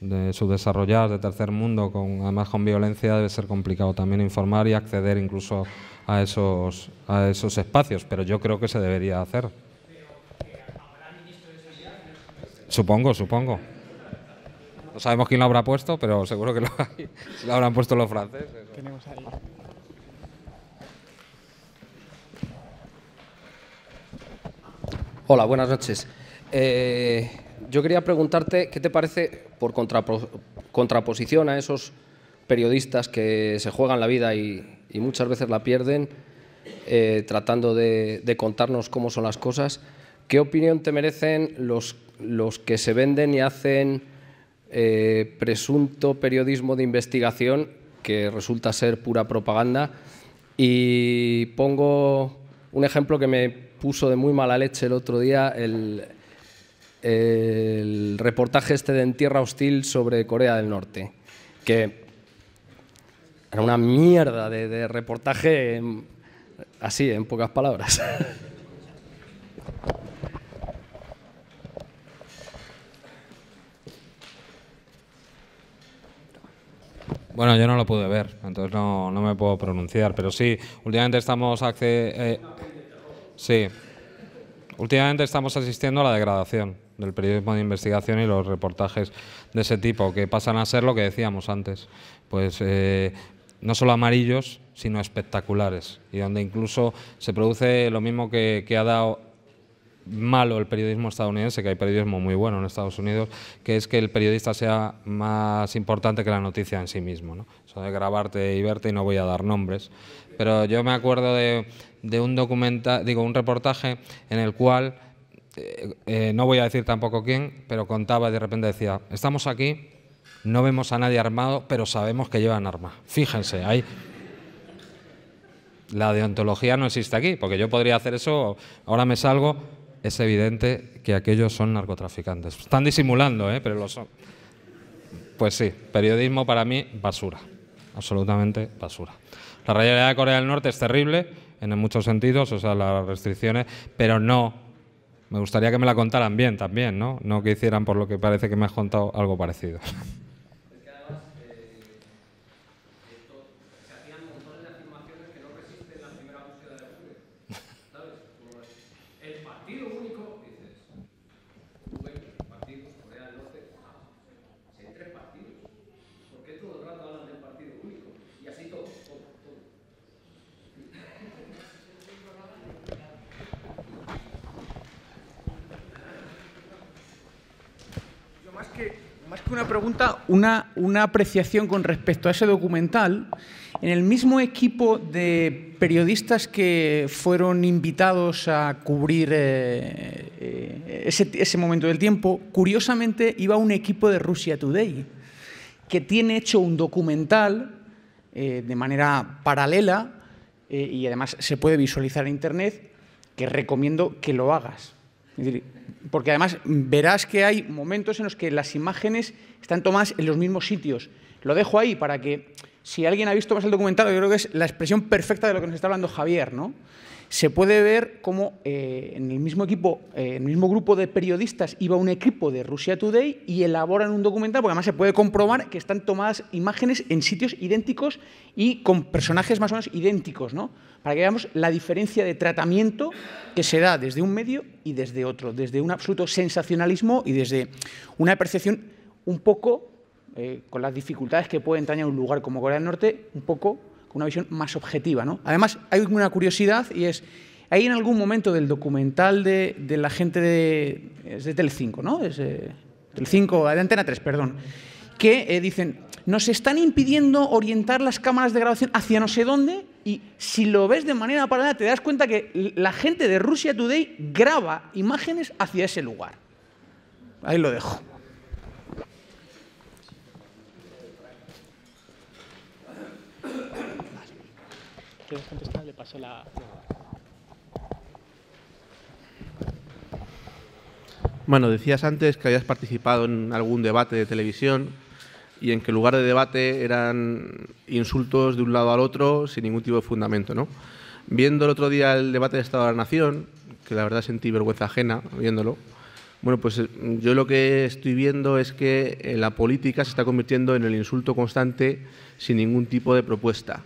de subdesarrolladas, de tercer mundo, con, además con violencia, debe ser complicado también informar y acceder incluso a esos, a esos espacios, pero yo creo que se debería hacer. Supongo, supongo. No sabemos quién lo habrá puesto, pero seguro que lo, habrán puesto los franceses. Tenemos Hola, buenas noches. Eh, yo quería preguntarte qué te parece, por contraposición a esos periodistas que se juegan la vida y, muchas veces la pierden, eh, tratando de, contarnos cómo son las cosas, ¿qué opinión te merecen los, los que se venden y hacen eh, presunto periodismo de investigación, que resulta ser pura propaganda? Y pongo un ejemplo que me puso de muy mala leche el otro día, el, el reportaje este de En Tierra Hostil sobre Corea del Norte, que era una mierda de, reportaje así, en pocas palabras. Bueno, yo no lo pude ver, entonces no, me puedo pronunciar, pero sí, últimamente estamos... Acce eh, sí. Últimamente estamos asistiendo a la degradación del periodismo de investigación y los reportajes de ese tipo, que pasan a ser lo que decíamos antes, pues eh, no solo amarillos, sino espectaculares, y donde incluso se produce lo mismo que, ha dado malo el periodismo estadounidense, que hay periodismo muy bueno en Estados Unidos, que es que el periodista sea más importante que la noticia en sí mismo. ¿no? Eso de grabarte y verte, y no voy a dar nombres, pero yo me acuerdo de de un documental digo, un reportaje en el cual eh, eh, no voy a decir tampoco quién, pero contaba de repente decía, estamos aquí, no vemos a nadie armado, pero sabemos que llevan armas. Fíjense, ahí. La deontología no existe aquí, porque yo podría hacer eso, ahora me salgo, es evidente que aquellos son narcotraficantes. Están disimulando, ¿eh? pero lo son. Pues sí, periodismo para mí basura, absolutamente basura. La realidad de Corea del Norte es terrible en muchos sentidos, o sea, las restricciones, pero no. Me gustaría que me la contaran bien también, ¿no? No que hicieran por lo que parece que me has contado algo parecido. una pregunta, una, apreciación con respecto a ese documental. En el mismo equipo de periodistas que fueron invitados a cubrir eh, eh, ese, momento del tiempo, curiosamente iba un equipo de Russia Today, que tiene hecho un documental eh, de manera paralela y además se puede visualizar en Internet, que recomiendo que lo hagas porque además verás que hay momentos en los que las imágenes están tomadas en los mismos sitios. Lo dejo ahí para que, si alguien ha visto más el documental, yo creo que es la expresión perfecta de lo que nos está hablando Javier, ¿no? se puede ver cómo eh, en el mismo equipo, eh, en el mismo grupo de periodistas iba un equipo de Russia Today y elaboran un documental, porque además se puede comprobar que están tomadas imágenes en sitios idénticos y con personajes más o menos idénticos, ¿no? Para que veamos la diferencia de tratamiento que se da desde un medio y desde otro, desde un absoluto sensacionalismo y desde una percepción un poco, eh, con las dificultades que puede entrañar un lugar como Corea del Norte, un poco una visión más objetiva. ¿no? Además, hay una curiosidad y es, hay en algún momento del documental de, la gente de, es de Telecinco, ¿no? Es, de, eh, Telecinco, de Antena 3, perdón, que eh, dicen, nos están impidiendo orientar las cámaras de grabación hacia no sé dónde y si lo ves de manera paralela te das cuenta que la gente de Russia Today graba imágenes hacia ese lugar. Ahí lo dejo. le la... Bueno, decías antes que habías participado en algún debate de televisión y en que lugar de debate eran insultos de un lado al otro sin ningún tipo de fundamento, ¿no? Viendo el otro día el debate de Estado de la Nación, que la verdad sentí vergüenza ajena viéndolo, bueno, pues eh, yo lo que estoy viendo es que eh, la política se está convirtiendo en el insulto constante sin ningún tipo de propuesta.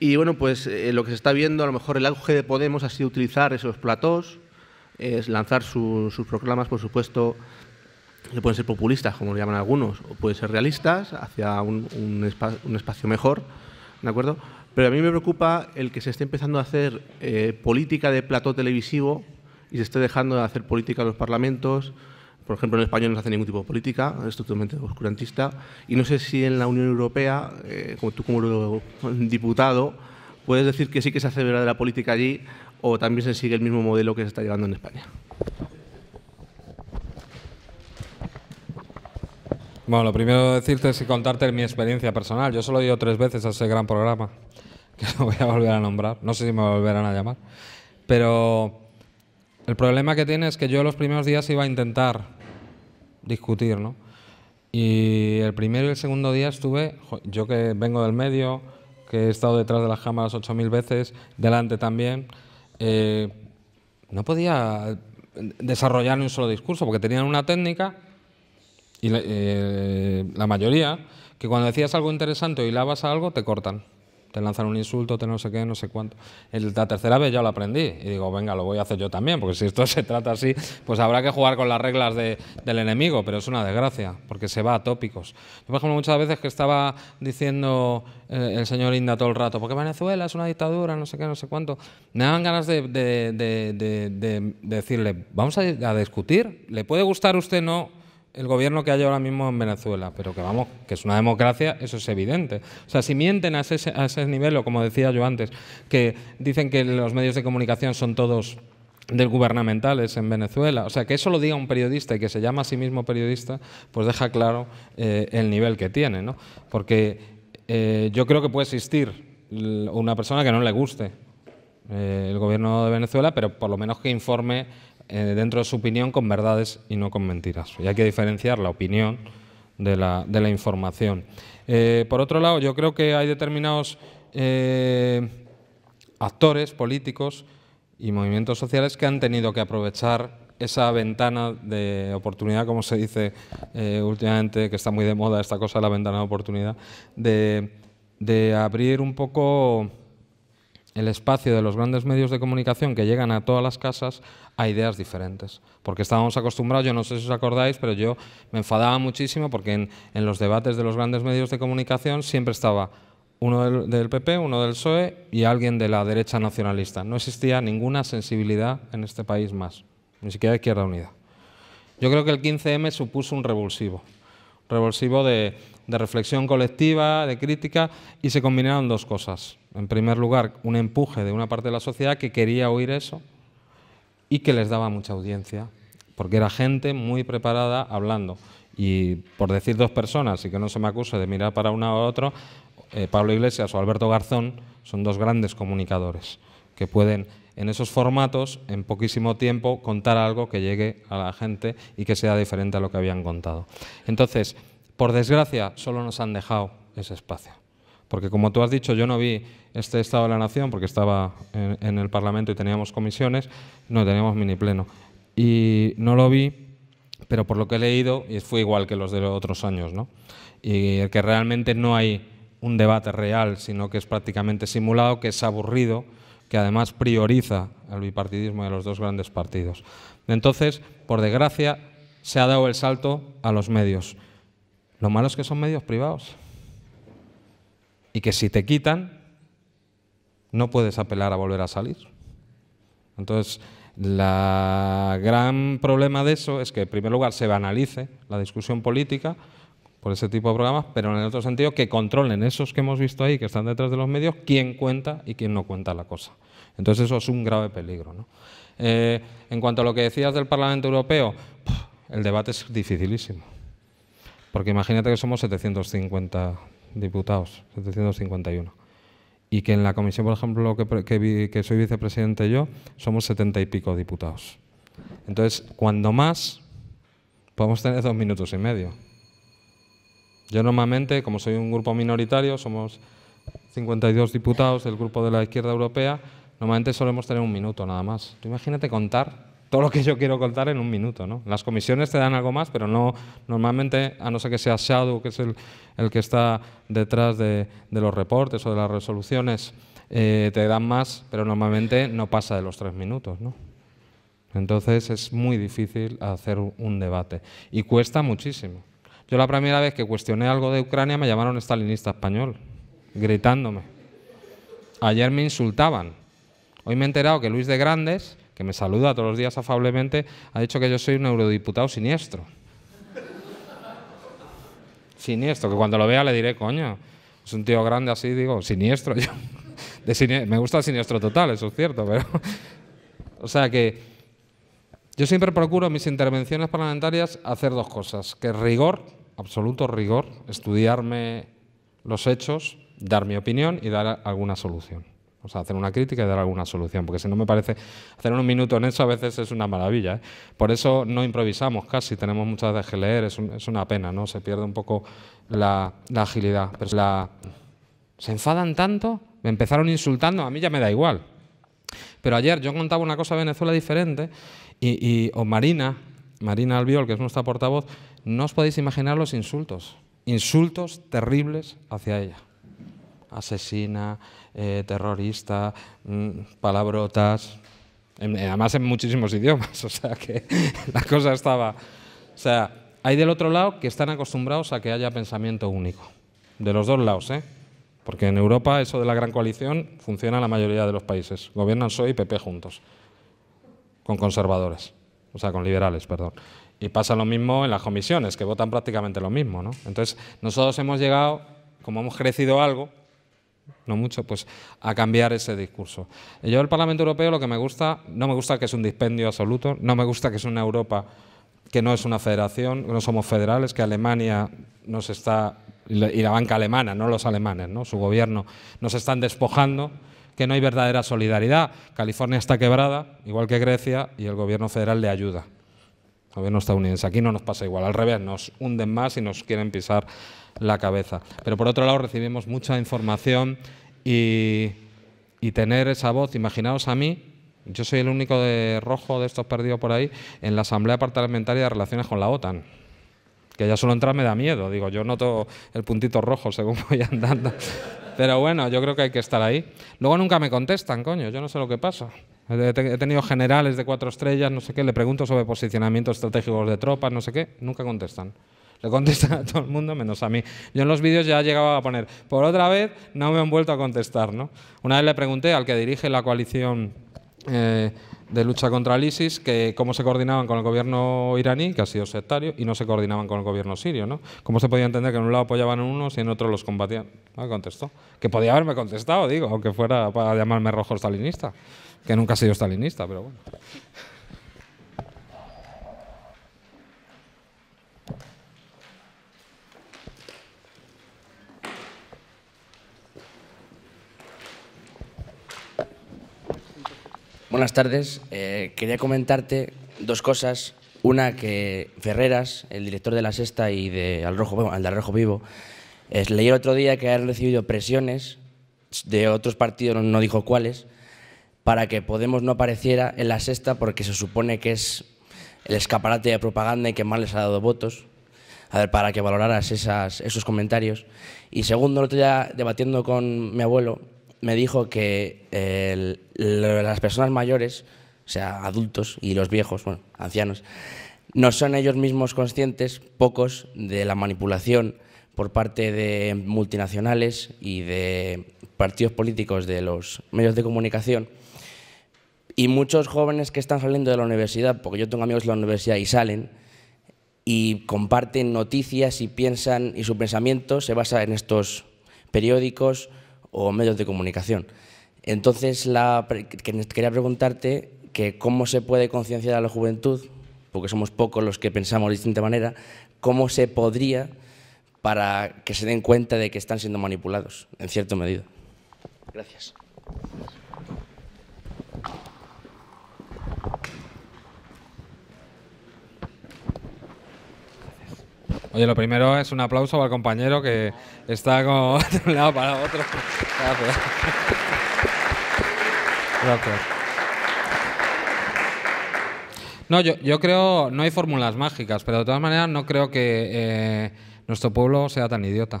Y bueno, pues eh, lo que se está viendo, a lo mejor el auge de Podemos ha sido utilizar esos platós, es lanzar sus proclamas, por supuesto, que pueden ser populistas, como lo llaman algunos, o pueden ser realistas, hacia un, espacio mejor, ¿de acuerdo? Pero a mí me preocupa el que se esté empezando a hacer eh, política de plató televisivo y se esté dejando de hacer política en los parlamentos, por ejemplo, en España no se hace ningún tipo de política, es totalmente oscurantista. Y no sé si en la Unión Europea, eh, como tú como diputado, puedes decir que sí que se hace verdadera política allí o también se sigue el mismo modelo que se está llevando en España. Bueno, lo primero decirte es contarte mi experiencia personal. Yo solo he ido tres veces a ese gran programa, que no voy a volver a nombrar. No sé si me volverán a llamar. Pero el problema que tiene es que yo los primeros días iba a intentar discutir, Y el primero y el segundo día estuve, yo que vengo del medio, que he estado detrás de las cámaras 8.000 veces, delante también, eh, no podía desarrollar ni un solo discurso, porque tenían una técnica, y la, eh, mayoría, que cuando decías algo interesante o hilabas algo, te cortan te lanzan un insulto, te no sé qué, no sé cuánto. la tercera vez ya lo aprendí y digo, venga, lo voy a hacer yo también, porque si esto se trata así, pues habrá que jugar con las reglas de, del enemigo, pero es una desgracia, porque se va a tópicos. Yo, por ejemplo, muchas veces que estaba diciendo eh, el señor Inda todo el rato, porque Venezuela es una dictadura, no sé qué, no sé cuánto, me dan ganas de, decirle, vamos a, discutir, le puede gustar usted no el gobierno que hay ahora mismo en Venezuela, pero que vamos, que es una democracia, eso es evidente. O sea, si mienten a ese, nivel, o como decía yo antes, que dicen que los medios de comunicación son todos del gubernamentales en Venezuela. O sea, que eso lo diga un periodista y que se llama a sí mismo periodista, pues deja claro eh, el nivel que tiene, ¿no? Porque eh, yo creo que puede existir una persona que no le guste eh, el gobierno de Venezuela, pero por lo menos que informe eh, dentro de su opinión con verdades y no con mentiras. Y hay que diferenciar la opinión de la, información. Eh, por otro lado, yo creo que hay determinados eh, actores políticos y movimientos sociales que han tenido que aprovechar esa ventana de oportunidad, como se dice últimamente, que está muy de moda esta cosa, la ventana de oportunidad, de, abrir un poco el espacio de los grandes medios de comunicación que llegan a todas las casas a ideas diferentes. Porque estábamos acostumbrados, yo no sé si os acordáis, pero yo me enfadaba muchísimo porque en, los debates de los grandes medios de comunicación siempre estaba uno del, PP, uno del PSOE y alguien de la derecha nacionalista. No existía ninguna sensibilidad en este país más, ni siquiera Izquierda Unida. Yo creo que el 15M supuso un revulsivo, revulsivo de reflexión colectiva, de crítica, y se combinaron dos cosas. En primer lugar, un empuje de una parte de la sociedad que quería oír eso, y que les daba mucha audiencia, porque era gente muy preparada hablando. Y por decir dos personas, y que no se me acuse de mirar para una u otra, eh, Pablo Iglesias o Alberto Garzón son dos grandes comunicadores que pueden en esos formatos, en poquísimo tiempo, contar algo que llegue a la gente y que sea diferente a lo que habían contado. Entonces, por desgracia, solo nos han dejado ese espacio. Porque como tú has dicho, yo no vi este Estado de la Nación porque estaba en, el Parlamento y teníamos comisiones, no teníamos mini pleno. Y no lo vi, pero por lo que he leído, y fue igual que los de los otros años, ¿no? Y que realmente no hay un debate real, sino que es prácticamente simulado, que es aburrido, que además prioriza el bipartidismo de los dos grandes partidos. Entonces, por desgracia, se ha dado el salto a los medios. Lo malo es que son medios privados y que si te quitan, no puedes apelar a volver a salir. Entonces, el gran problema de eso es que, en primer lugar, se banalice la discusión política por ese tipo de programas, pero en el otro sentido, que controlen esos que hemos visto ahí, que están detrás de los medios, quién cuenta y quién no cuenta la cosa. Entonces, eso es un grave peligro. Eh, en cuanto a lo que decías del Parlamento Europeo, el debate es dificilísimo. Porque imagínate que somos 750 diputados, 751. Y que en la comisión, por ejemplo, que, soy vicepresidente yo, somos 70 y pico diputados. Entonces, cuando más, podemos tener dos minutos y medio. Yo normalmente, como soy un grupo minoritario, somos 52 diputados del grupo de la izquierda europea, normalmente solemos tener un minuto nada más. imagínate contar todo lo que yo quiero contar en un minuto. ¿no? Las comisiones te dan algo más, pero no normalmente, a no ser que sea Shadow, que es el, que está detrás de, los reportes o de las resoluciones, eh, te dan más, pero normalmente no pasa de los tres minutos. Entonces es muy difícil hacer un debate y cuesta muchísimo. Yo la primera vez que cuestioné algo de Ucrania me llamaron estalinista español, gritándome. Ayer me insultaban. Hoy me he enterado que Luis de Grandes que me saluda todos los días afablemente, ha dicho que yo soy un eurodiputado siniestro. Siniestro, que cuando lo vea le diré, coño, es un tío grande así, digo, siniestro. Yo, me gusta el siniestro total, eso es cierto, pero... O sea que... Yo siempre procuro en mis intervenciones parlamentarias hacer dos cosas, que rigor, absoluto rigor, estudiarme los hechos, dar mi opinión y dar alguna solución. O sea, hacer una crítica y dar alguna solución, porque si no me parece, hacer un minuto en eso a veces es una maravilla. ¿eh? Por eso no improvisamos casi, tenemos muchas veces que leer, es, una pena, ¿no? Se pierde un poco la, agilidad. se enfadan tanto, me empezaron insultando, a mí ya me da igual. Pero ayer yo contaba una cosa de Venezuela diferente y, Marina, Marina Albiol, que es nuestra portavoz, no os podéis imaginar los insultos, insultos terribles hacia ella. Asesina, eh, terrorista, mm, palabrotas, eh, además en muchísimos idiomas, o sea que la cosa estaba... O sea, hay del otro lado que están acostumbrados a que haya pensamiento único, de los dos lados, ¿eh? Porque en Europa eso de la gran coalición funciona en la mayoría de los países. Gobiernan PSOE y PP juntos, con conservadores, o sea, con liberales, perdón. Y pasa lo mismo en las comisiones, que votan prácticamente lo mismo, ¿no? Entonces, nosotros hemos llegado, como hemos crecido algo, no mucho, pues a cambiar ese discurso. Yo el Parlamento Europeo lo que me gusta, no me gusta que es un dispendio absoluto, no me gusta que es una Europa que no es una federación, que no somos federales, que Alemania nos está, y la banca alemana, no los alemanes, ¿no? su gobierno, nos están despojando, que no hay verdadera solidaridad. California está quebrada, igual que Grecia, y el gobierno federal le ayuda. El gobierno estadounidense. Aquí no nos pasa igual, al revés, nos hunden más y nos quieren pisar la cabeza. Pero por otro lado recibimos mucha información y, tener esa voz, imaginaos a mí, yo soy el único de rojo de estos perdidos por ahí, en la Asamblea Parlamentaria de Relaciones con la OTAN que ya solo entrar me da miedo. Digo, yo noto el puntito rojo según voy andando. Pero bueno, yo creo que hay que estar ahí. Luego nunca me contestan, coño, yo no sé lo que pasa. He tenido generales de cuatro estrellas, no sé qué, le pregunto sobre posicionamiento estratégicos de tropas, no sé qué, nunca contestan. Le contesta a todo el mundo menos a mí. Yo en los vídeos ya llegaba a poner, por otra vez no me han vuelto a contestar. ¿no? Una vez le pregunté al que dirige la coalición eh, de lucha contra el ISIS, que cómo se coordinaban con el gobierno iraní, que ha sido sectario, y no se coordinaban con el gobierno sirio. ¿no? ¿Cómo se podía entender que en un lado apoyaban a unos y en otro los combatían? No contestó. Que podía haberme contestado, digo, aunque fuera para llamarme rojo stalinista, que nunca he sido stalinista, pero bueno. Buenas tardes. Eh, quería comentarte dos cosas. Una que Ferreras, el director de La Sexta y de Al Rojo, de Rojo Vivo, eh, leí el otro día que han recibido presiones de otros partidos, no dijo cuáles, para que Podemos no apareciera en La Sexta porque se supone que es el escaparate de propaganda y que más les ha dado votos. A ver, para que valoraras esas, esos comentarios. Y segundo, el otro día debatiendo con mi abuelo, me dijo que eh, las personas mayores, o sea, adultos y los viejos, bueno, ancianos, no son ellos mismos conscientes, pocos, de la manipulación por parte de multinacionales y de partidos políticos de los medios de comunicación. Y muchos jóvenes que están saliendo de la universidad, porque yo tengo amigos de la universidad y salen, y comparten noticias y piensan, y su pensamiento se basa en estos periódicos, o medios de comunicación. Entonces, quería preguntarte que cómo se puede concienciar a la juventud, porque somos pocos los que pensamos de distinta manera, cómo se podría para que se den cuenta de que están siendo manipulados, en cierto medida. Gracias. Oye, lo primero es un aplauso para al compañero que está como de un lado para otro. Gracias. No, yo, creo, no hay fórmulas mágicas, pero de todas maneras no creo que eh, nuestro pueblo sea tan idiota.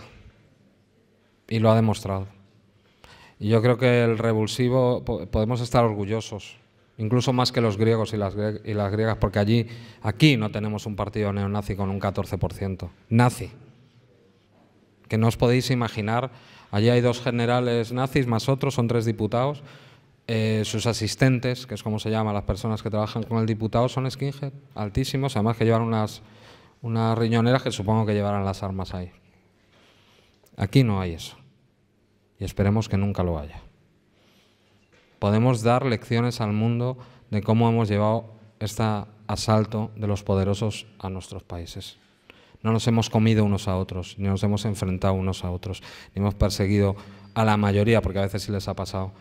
Y lo ha demostrado. Y yo creo que el revulsivo, podemos estar orgullosos incluso más que los griegos y las, y las griegas, porque allí, aquí no tenemos un partido neonazi con un 14%. Nazi. Que no os podéis imaginar, allí hay dos generales nazis más otros, son tres diputados. Eh, sus asistentes, que es como se llama las personas que trabajan con el diputado, son skinhead, altísimos, además que llevan unas, unas riñoneras que supongo que llevarán las armas ahí. Aquí no hay eso. Y esperemos que nunca lo haya podemos dar lecciones al mundo de cómo hemos llevado este asalto de los poderosos a nuestros países. No nos hemos comido unos a otros, ni nos hemos enfrentado unos a otros, ni hemos perseguido a la mayoría, porque a veces sí les ha pasado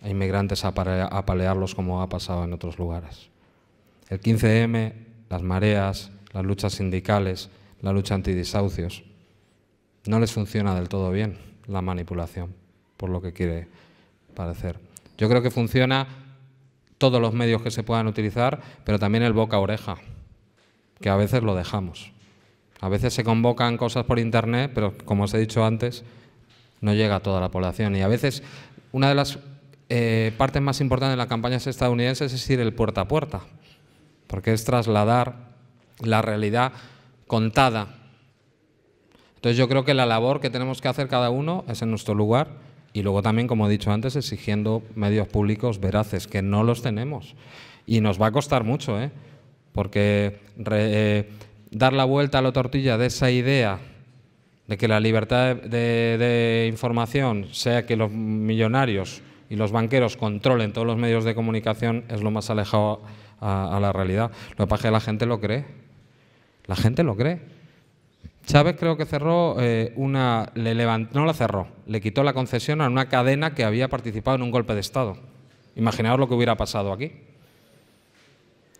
a inmigrantes a palearlos como ha pasado en otros lugares. El 15M, las mareas, las luchas sindicales, la lucha antidisaucios, no les funciona del todo bien la manipulación, por lo que quiere parecer. Yo creo que funciona todos los medios que se puedan utilizar, pero también el boca a oreja, que a veces lo dejamos. A veces se convocan cosas por internet, pero como os he dicho antes, no llega a toda la población. Y a veces una de las eh, partes más importantes de las campañas estadounidenses es ir el puerta a puerta, porque es trasladar la realidad contada. Entonces yo creo que la labor que tenemos que hacer cada uno es en nuestro lugar y luego también, como he dicho antes, exigiendo medios públicos veraces, que no los tenemos. Y nos va a costar mucho, ¿eh? porque eh, dar la vuelta a la tortilla de esa idea de que la libertad de, información sea que los millonarios y los banqueros controlen todos los medios de comunicación es lo más alejado a, a, la realidad. Lo que pasa es que la gente lo cree. La gente lo cree. Chávez creo que cerró eh, una, le no la cerró, le quitó la concesión a una cadena que había participado en un golpe de Estado. Imaginaos lo que hubiera pasado aquí.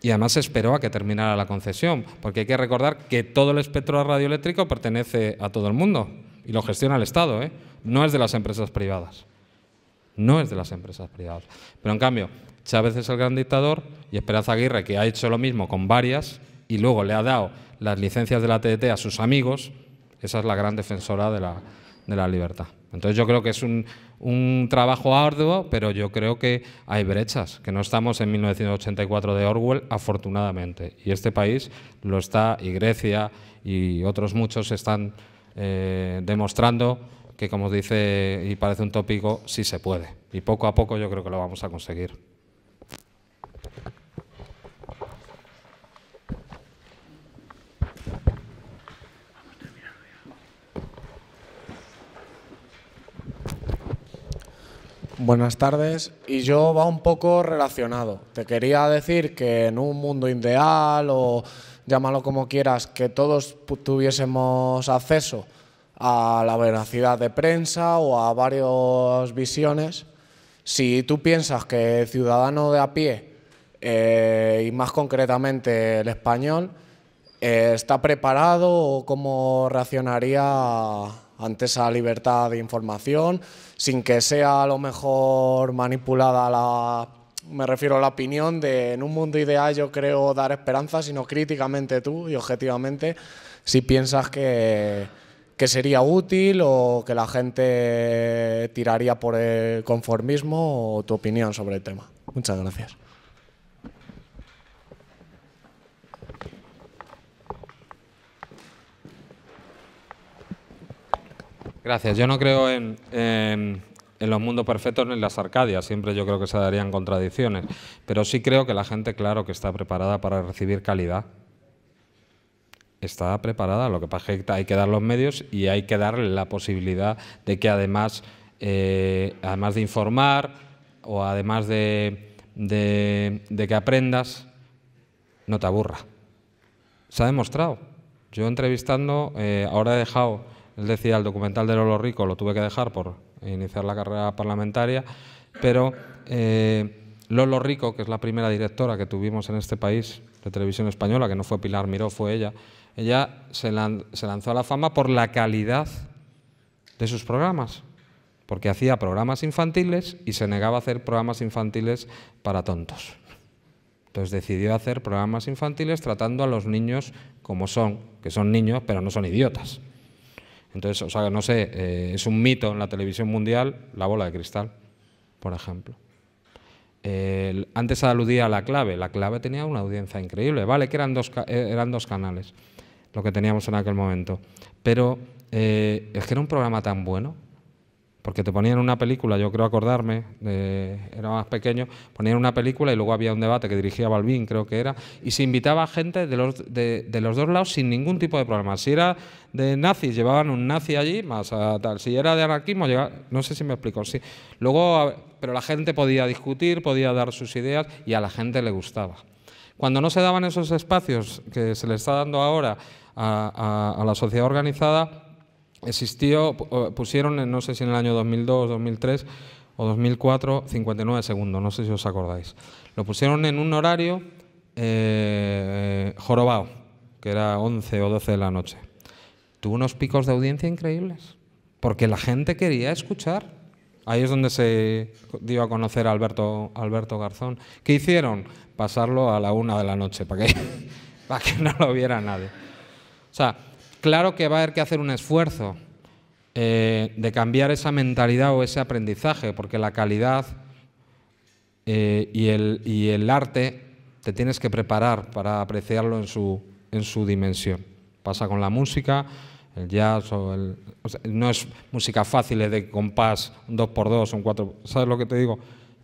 Y además esperó a que terminara la concesión, porque hay que recordar que todo el espectro radioeléctrico pertenece a todo el mundo y lo gestiona el Estado, ¿eh? no es de las empresas privadas. No es de las empresas privadas. Pero en cambio, Chávez es el gran dictador y Esperanza Aguirre, que ha hecho lo mismo con varias, y luego le ha dado las licencias de la TDT a sus amigos, esa es la gran defensora de la, de la libertad. Entonces yo creo que es un, trabajo arduo, pero yo creo que hay brechas, que no estamos en 1984 de Orwell, afortunadamente. Y este país lo está, y Grecia y otros muchos están eh, demostrando que, como dice y parece un tópico, sí se puede. Y poco a poco yo creo que lo vamos a conseguir. Buenas tardes. Y yo va un poco relacionado. Te quería decir que en un mundo ideal o llámalo como quieras, que todos tuviésemos acceso a la veracidad de prensa o a varias visiones. Si tú piensas que el ciudadano de a pie, eh, y más concretamente el español, eh, está preparado o cómo reaccionaría ante esa libertad de información, sin que sea a lo mejor manipulada la me refiero a la opinión de en un mundo ideal yo creo dar esperanza, sino críticamente tú y objetivamente si piensas que sería útil o que la gente tiraría por el conformismo o tu opinión sobre el tema. Muchas gracias. Gracias. Yo no creo en, los mundos perfectos ni en las arcadias. Siempre yo creo que se darían contradicciones. Pero sí creo que la gente, claro, que está preparada para recibir calidad. Está preparada. Lo que pasa es que hay que dar los medios y hay que darle la posibilidad de que además, eh, además de informar o además de, que aprendas, no te aburra. Se ha demostrado. Yo entrevistando, eh, ahora he dejado él decía, el documental de Lolo Rico lo tuve que dejar por iniciar la carrera parlamentaria, pero eh, Lolo Rico, que es la primera directora que tuvimos en este país de televisión española, que no fue Pilar Miró, fue ella, ella se, se lanzó a la fama por la calidad de sus programas, porque hacía programas infantiles y se negaba a hacer programas infantiles para tontos. Entonces decidió hacer programas infantiles tratando a los niños como son, que son niños pero no son idiotas. Entonces, o sea, no sé, eh, es un mito en la televisión mundial la bola de cristal, por ejemplo. antes aludía a la clave, la clave tenía una audiencia increíble, vale que eran dos, eh, eran dos canales lo que teníamos en aquel momento, pero eh, es que era un programa tan bueno porque te ponían una película, yo creo acordarme, era más pequeño, ponían una película y luego había un debate que dirigía Balbín, creo que era, y se invitaba a gente de los, de, los dos lados sin ningún tipo de problema. Si era de nazis, llevaban un nazi allí, más a tal. Si era de anarquismo, no sé si me explico. Sí. Luego, pero la gente podía discutir, podía dar sus ideas y a la gente le gustaba. Cuando no se daban esos espacios que se le está dando ahora a la sociedad organizada, existió, eh, pusieron, no sé si en el año 2002, 2003 o 2004, 59 segundos, no sé si os acordáis. Lo pusieron en un horario eh, jorobado, que era 11 o 12 de la noche. Tuvo unos picos de audiencia increíbles, porque la gente quería escuchar. Ahí es donde se dio a conocer a Alberto, Alberto Garzón. ¿Qué hicieron? Pasarlo a la una de la noche, para que, para que no lo viera nadie. O sea, claro que va a haber que hacer un esfuerzo eh, de cambiar esa mentalidad o ese aprendizaje, porque la calidad eh, y, el, arte te tienes que preparar para apreciarlo en su, dimensión. Pasa con la música, el jazz o el... no es música fácil de compás, un 2x2, un 4... ¿Sabes lo que te digo?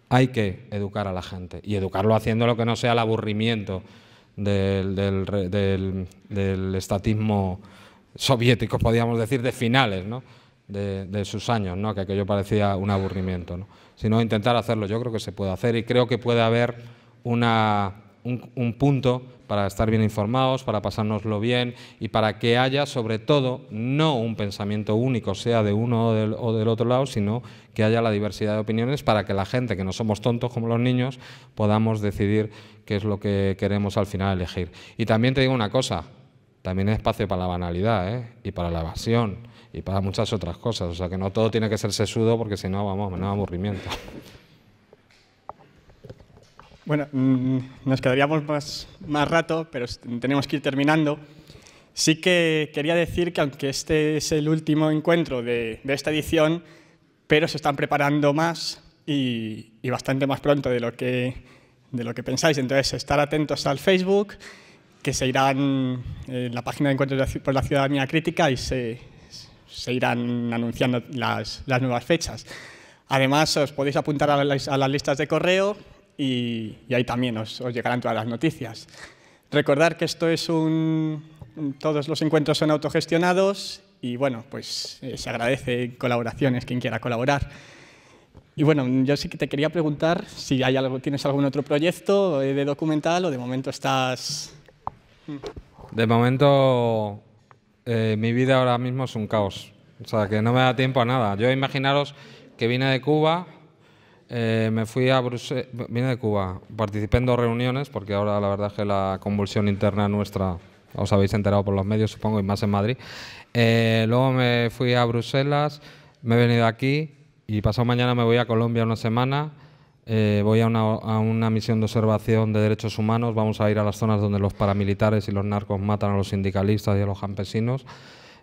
Hay que educar a la gente y educarlo haciendo lo que no sea el aburrimiento del, del estatismo soviéticos, podríamos decir, de finales, ¿no? De, sus años, ¿no? que aquello parecía un aburrimiento. ¿no? Sino intentar hacerlo, yo creo que se puede hacer y creo que puede haber una, un, punto para estar bien informados, para pasárnoslo bien y para que haya, sobre todo, no un pensamiento único, sea de uno o del, o del otro lado, sino que haya la diversidad de opiniones para que la gente, que no somos tontos como los niños, podamos decidir qué es lo que queremos al final elegir. Y también te digo una cosa, también hay espacio para la banalidad ¿eh? y para la evasión y para muchas otras cosas. O sea que no todo tiene que ser sesudo porque si no, vamos, menos aburrimiento. Bueno, mm, nos quedaríamos más, más rato, pero tenemos que ir terminando. Sí que quería decir que aunque este es el último encuentro de, esta edición, pero se están preparando más y, bastante más pronto de lo que, de lo que pensáis. Entonces, estar atentos al Facebook que se irán en eh, la página de Encuentros por la Ciudadanía Crítica y se, se irán anunciando las, las, nuevas fechas. Además, os podéis apuntar a las, listas de correo y, y ahí también os, llegarán todas las noticias. Recordar que esto es un... Todos los encuentros son autogestionados y, bueno, pues eh, se agradece colaboraciones, quien quiera colaborar. Y bueno, yo sí que te quería preguntar si hay algo, tienes algún otro proyecto eh, de documental o de momento estás de momento, eh, mi vida ahora mismo es un caos. O sea, que no me da tiempo a nada. Yo imaginaros que vine de Cuba, eh, me fui a Bruselas, vine de Cuba, participé en reuniones, porque ahora la verdad es que la convulsión interna nuestra os habéis enterado por los medios, supongo, y más en Madrid. Eh, luego me fui a Bruselas, me he venido aquí y pasado mañana me voy a Colombia una semana. Eh, voy a una, misión de observación de derechos humanos, vamos a ir a las zonas donde los paramilitares y los narcos matan a los sindicalistas y a los campesinos,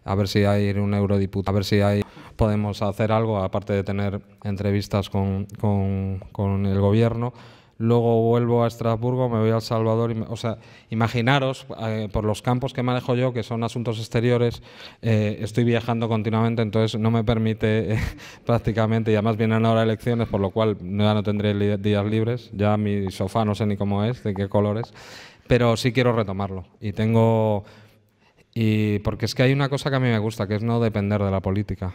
a ver si hay un eurodiputado, a ver si hay, podemos hacer algo, aparte de tener entrevistas con el gobierno luego vuelvo a Estrasburgo, me voy al Salvador. O sea, imaginaros, eh, por los campos que manejo yo, que son asuntos exteriores, eh, estoy viajando continuamente, entonces no me permite prácticamente, y además vienen ahora elecciones, por lo cual ya no tendré días libres, ya mi sofá no sé ni cómo es, de qué colores, pero sí quiero retomarlo. Y tengo... Y porque es que hay una cosa que a mí me gusta, que es no depender de la política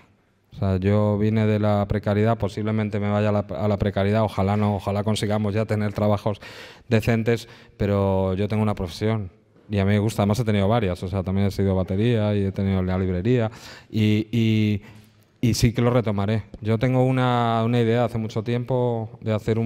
yo vine de la precariedad, posiblemente me vaya a la, precariedad, ojalá no, ojalá consigamos ya tener trabajos decentes, pero yo tengo una profesión y a mí me gusta, además he tenido varias, o sea, también he sido batería y he tenido la librería y, sí que lo retomaré. Yo tengo una, una idea hace mucho tiempo de hacer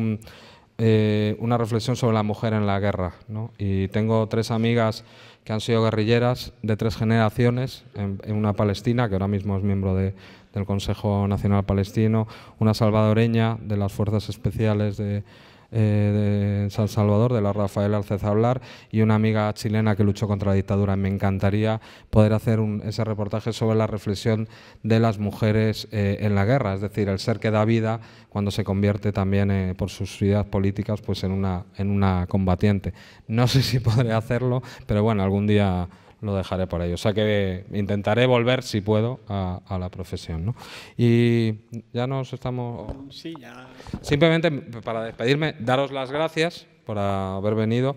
eh, una reflexión sobre la mujer en la guerra. Y tengo tres amigas que han sido guerrilleras de tres generaciones en, una Palestina, que ahora mismo es miembro de, del Consejo Nacional Palestino, una salvadoreña de las Fuerzas Especiales de, eh, San Salvador, de la Rafael hablar y una amiga chilena que luchó contra la dictadura. Me encantaría poder hacer ese reportaje sobre la reflexión de las mujeres eh, en la guerra, es decir, el ser que da vida cuando se convierte también eh, por sus ideas políticas pues en una, en una combatiente. No sé si podré hacerlo, pero bueno, algún día lo dejaré por ahí. O sea que intentaré volver, si puedo, a, la profesión. Y ya nos estamos... Sí, ya. Simplemente para despedirme, daros las gracias por haber venido.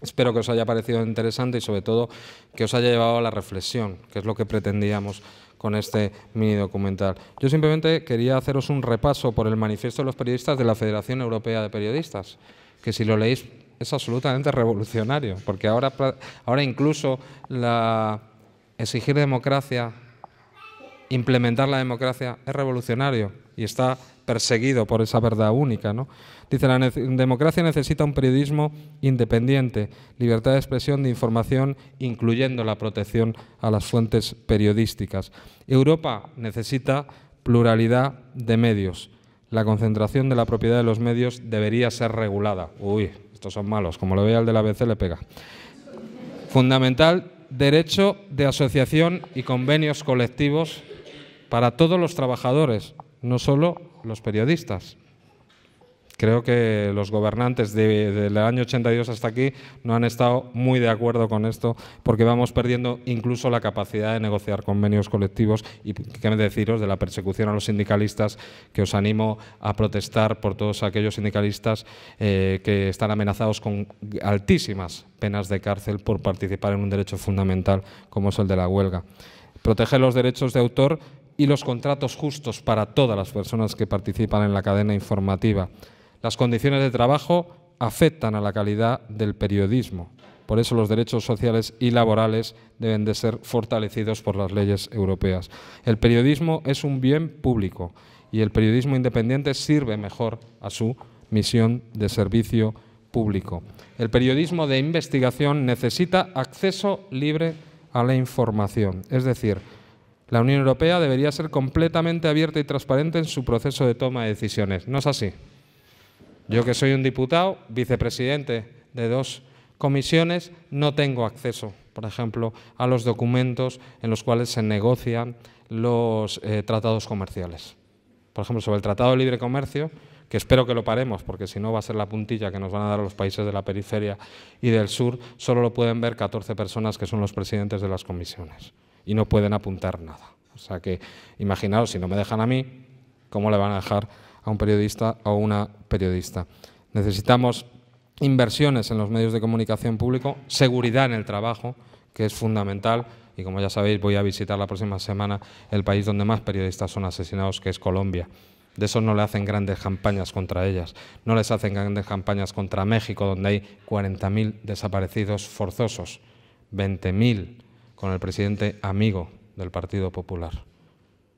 Espero que os haya parecido interesante y sobre todo que os haya llevado a la reflexión, que es lo que pretendíamos con este mini documental. Yo simplemente quería haceros un repaso por el manifiesto de los periodistas de la Federación Europea de Periodistas, que si lo leéis es absolutamente revolucionario, porque ahora, ahora incluso la, exigir democracia, implementar la democracia, es revolucionario y está perseguido por esa verdad única. ¿no? Dice, la democracia necesita un periodismo independiente, libertad de expresión, de información, incluyendo la protección a las fuentes periodísticas. Europa necesita pluralidad de medios. La concentración de la propiedad de los medios debería ser regulada. Uy, estos son malos, como lo veía el de la BC le pega. Fundamental, derecho de asociación y convenios colectivos para todos los trabajadores, no solo los periodistas creo que los gobernantes del año 82 hasta aquí no han estado muy de acuerdo con esto porque vamos perdiendo incluso la capacidad de negociar convenios colectivos y qué deciros de la persecución a los sindicalistas que os animo a protestar por todos aquellos sindicalistas eh, que están amenazados con altísimas penas de cárcel por participar en un derecho fundamental como es el de la huelga. Proteger los derechos de autor y los contratos justos para todas las personas que participan en la cadena informativa. Las condiciones de trabajo afectan a la calidad del periodismo. Por eso los derechos sociales y laborales deben de ser fortalecidos por las leyes europeas. El periodismo es un bien público y el periodismo independiente sirve mejor a su misión de servicio público. El periodismo de investigación necesita acceso libre a la información, es decir, la Unión Europea debería ser completamente abierta y transparente en su proceso de toma de decisiones. ¿No es así? Yo que soy un diputado, vicepresidente de dos comisiones, no tengo acceso, por ejemplo, a los documentos en los cuales se negocian los eh, tratados comerciales. Por ejemplo, sobre el Tratado de Libre Comercio, que espero que lo paremos, porque si no va a ser la puntilla que nos van a dar los países de la periferia y del sur, solo lo pueden ver 14 personas que son los presidentes de las comisiones y no pueden apuntar nada. O sea que imaginaos, si no me dejan a mí, ¿cómo le van a dejar a un periodista o una periodista. Necesitamos inversiones en los medios de comunicación público, seguridad en el trabajo, que es fundamental. Y como ya sabéis, voy a visitar la próxima semana el país donde más periodistas son asesinados, que es Colombia. De eso no le hacen grandes campañas contra ellas. No les hacen grandes campañas contra México, donde hay 40.000 desaparecidos forzosos, 20.000 con el presidente amigo del Partido Popular.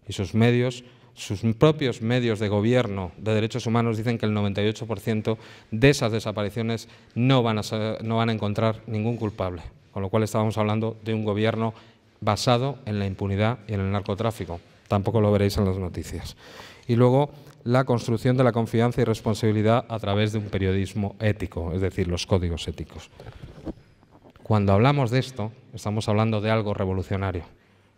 Y sus medios sus propios medios de gobierno de derechos humanos dicen que el 98% de esas desapariciones no van, a, no van a encontrar ningún culpable, con lo cual estábamos hablando de un gobierno basado en la impunidad y en el narcotráfico. Tampoco lo veréis en las noticias. Y luego la construcción de la confianza y responsabilidad a través de un periodismo ético, es decir, los códigos éticos. Cuando hablamos de esto, estamos hablando de algo revolucionario,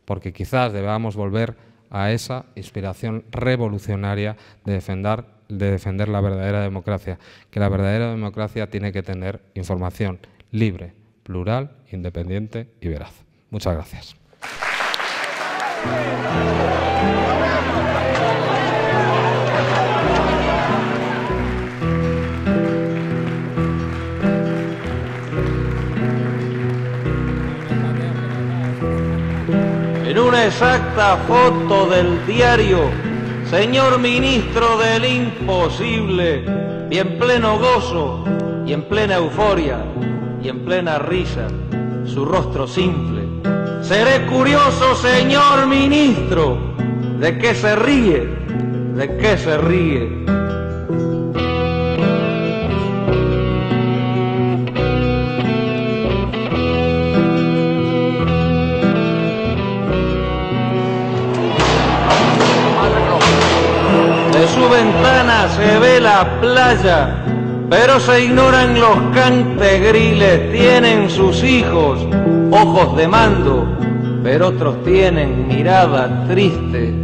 porque quizás debamos volver a esa inspiración revolucionaria de defender, la verdadera democracia, que la verdadera democracia tiene que tener información libre, plural, independiente y veraz. Muchas gracias. exacta foto del diario, señor ministro del imposible, y en pleno gozo, y en plena euforia, y en plena risa, su rostro simple. Seré curioso, señor ministro, de qué se ríe, de qué se ríe. ventana se ve la playa, pero se ignoran los cantegriles, tienen sus hijos, ojos de mando, pero otros tienen mirada triste.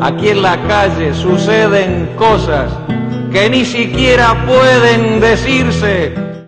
Aquí en la calle suceden cosas que ni siquiera pueden decirse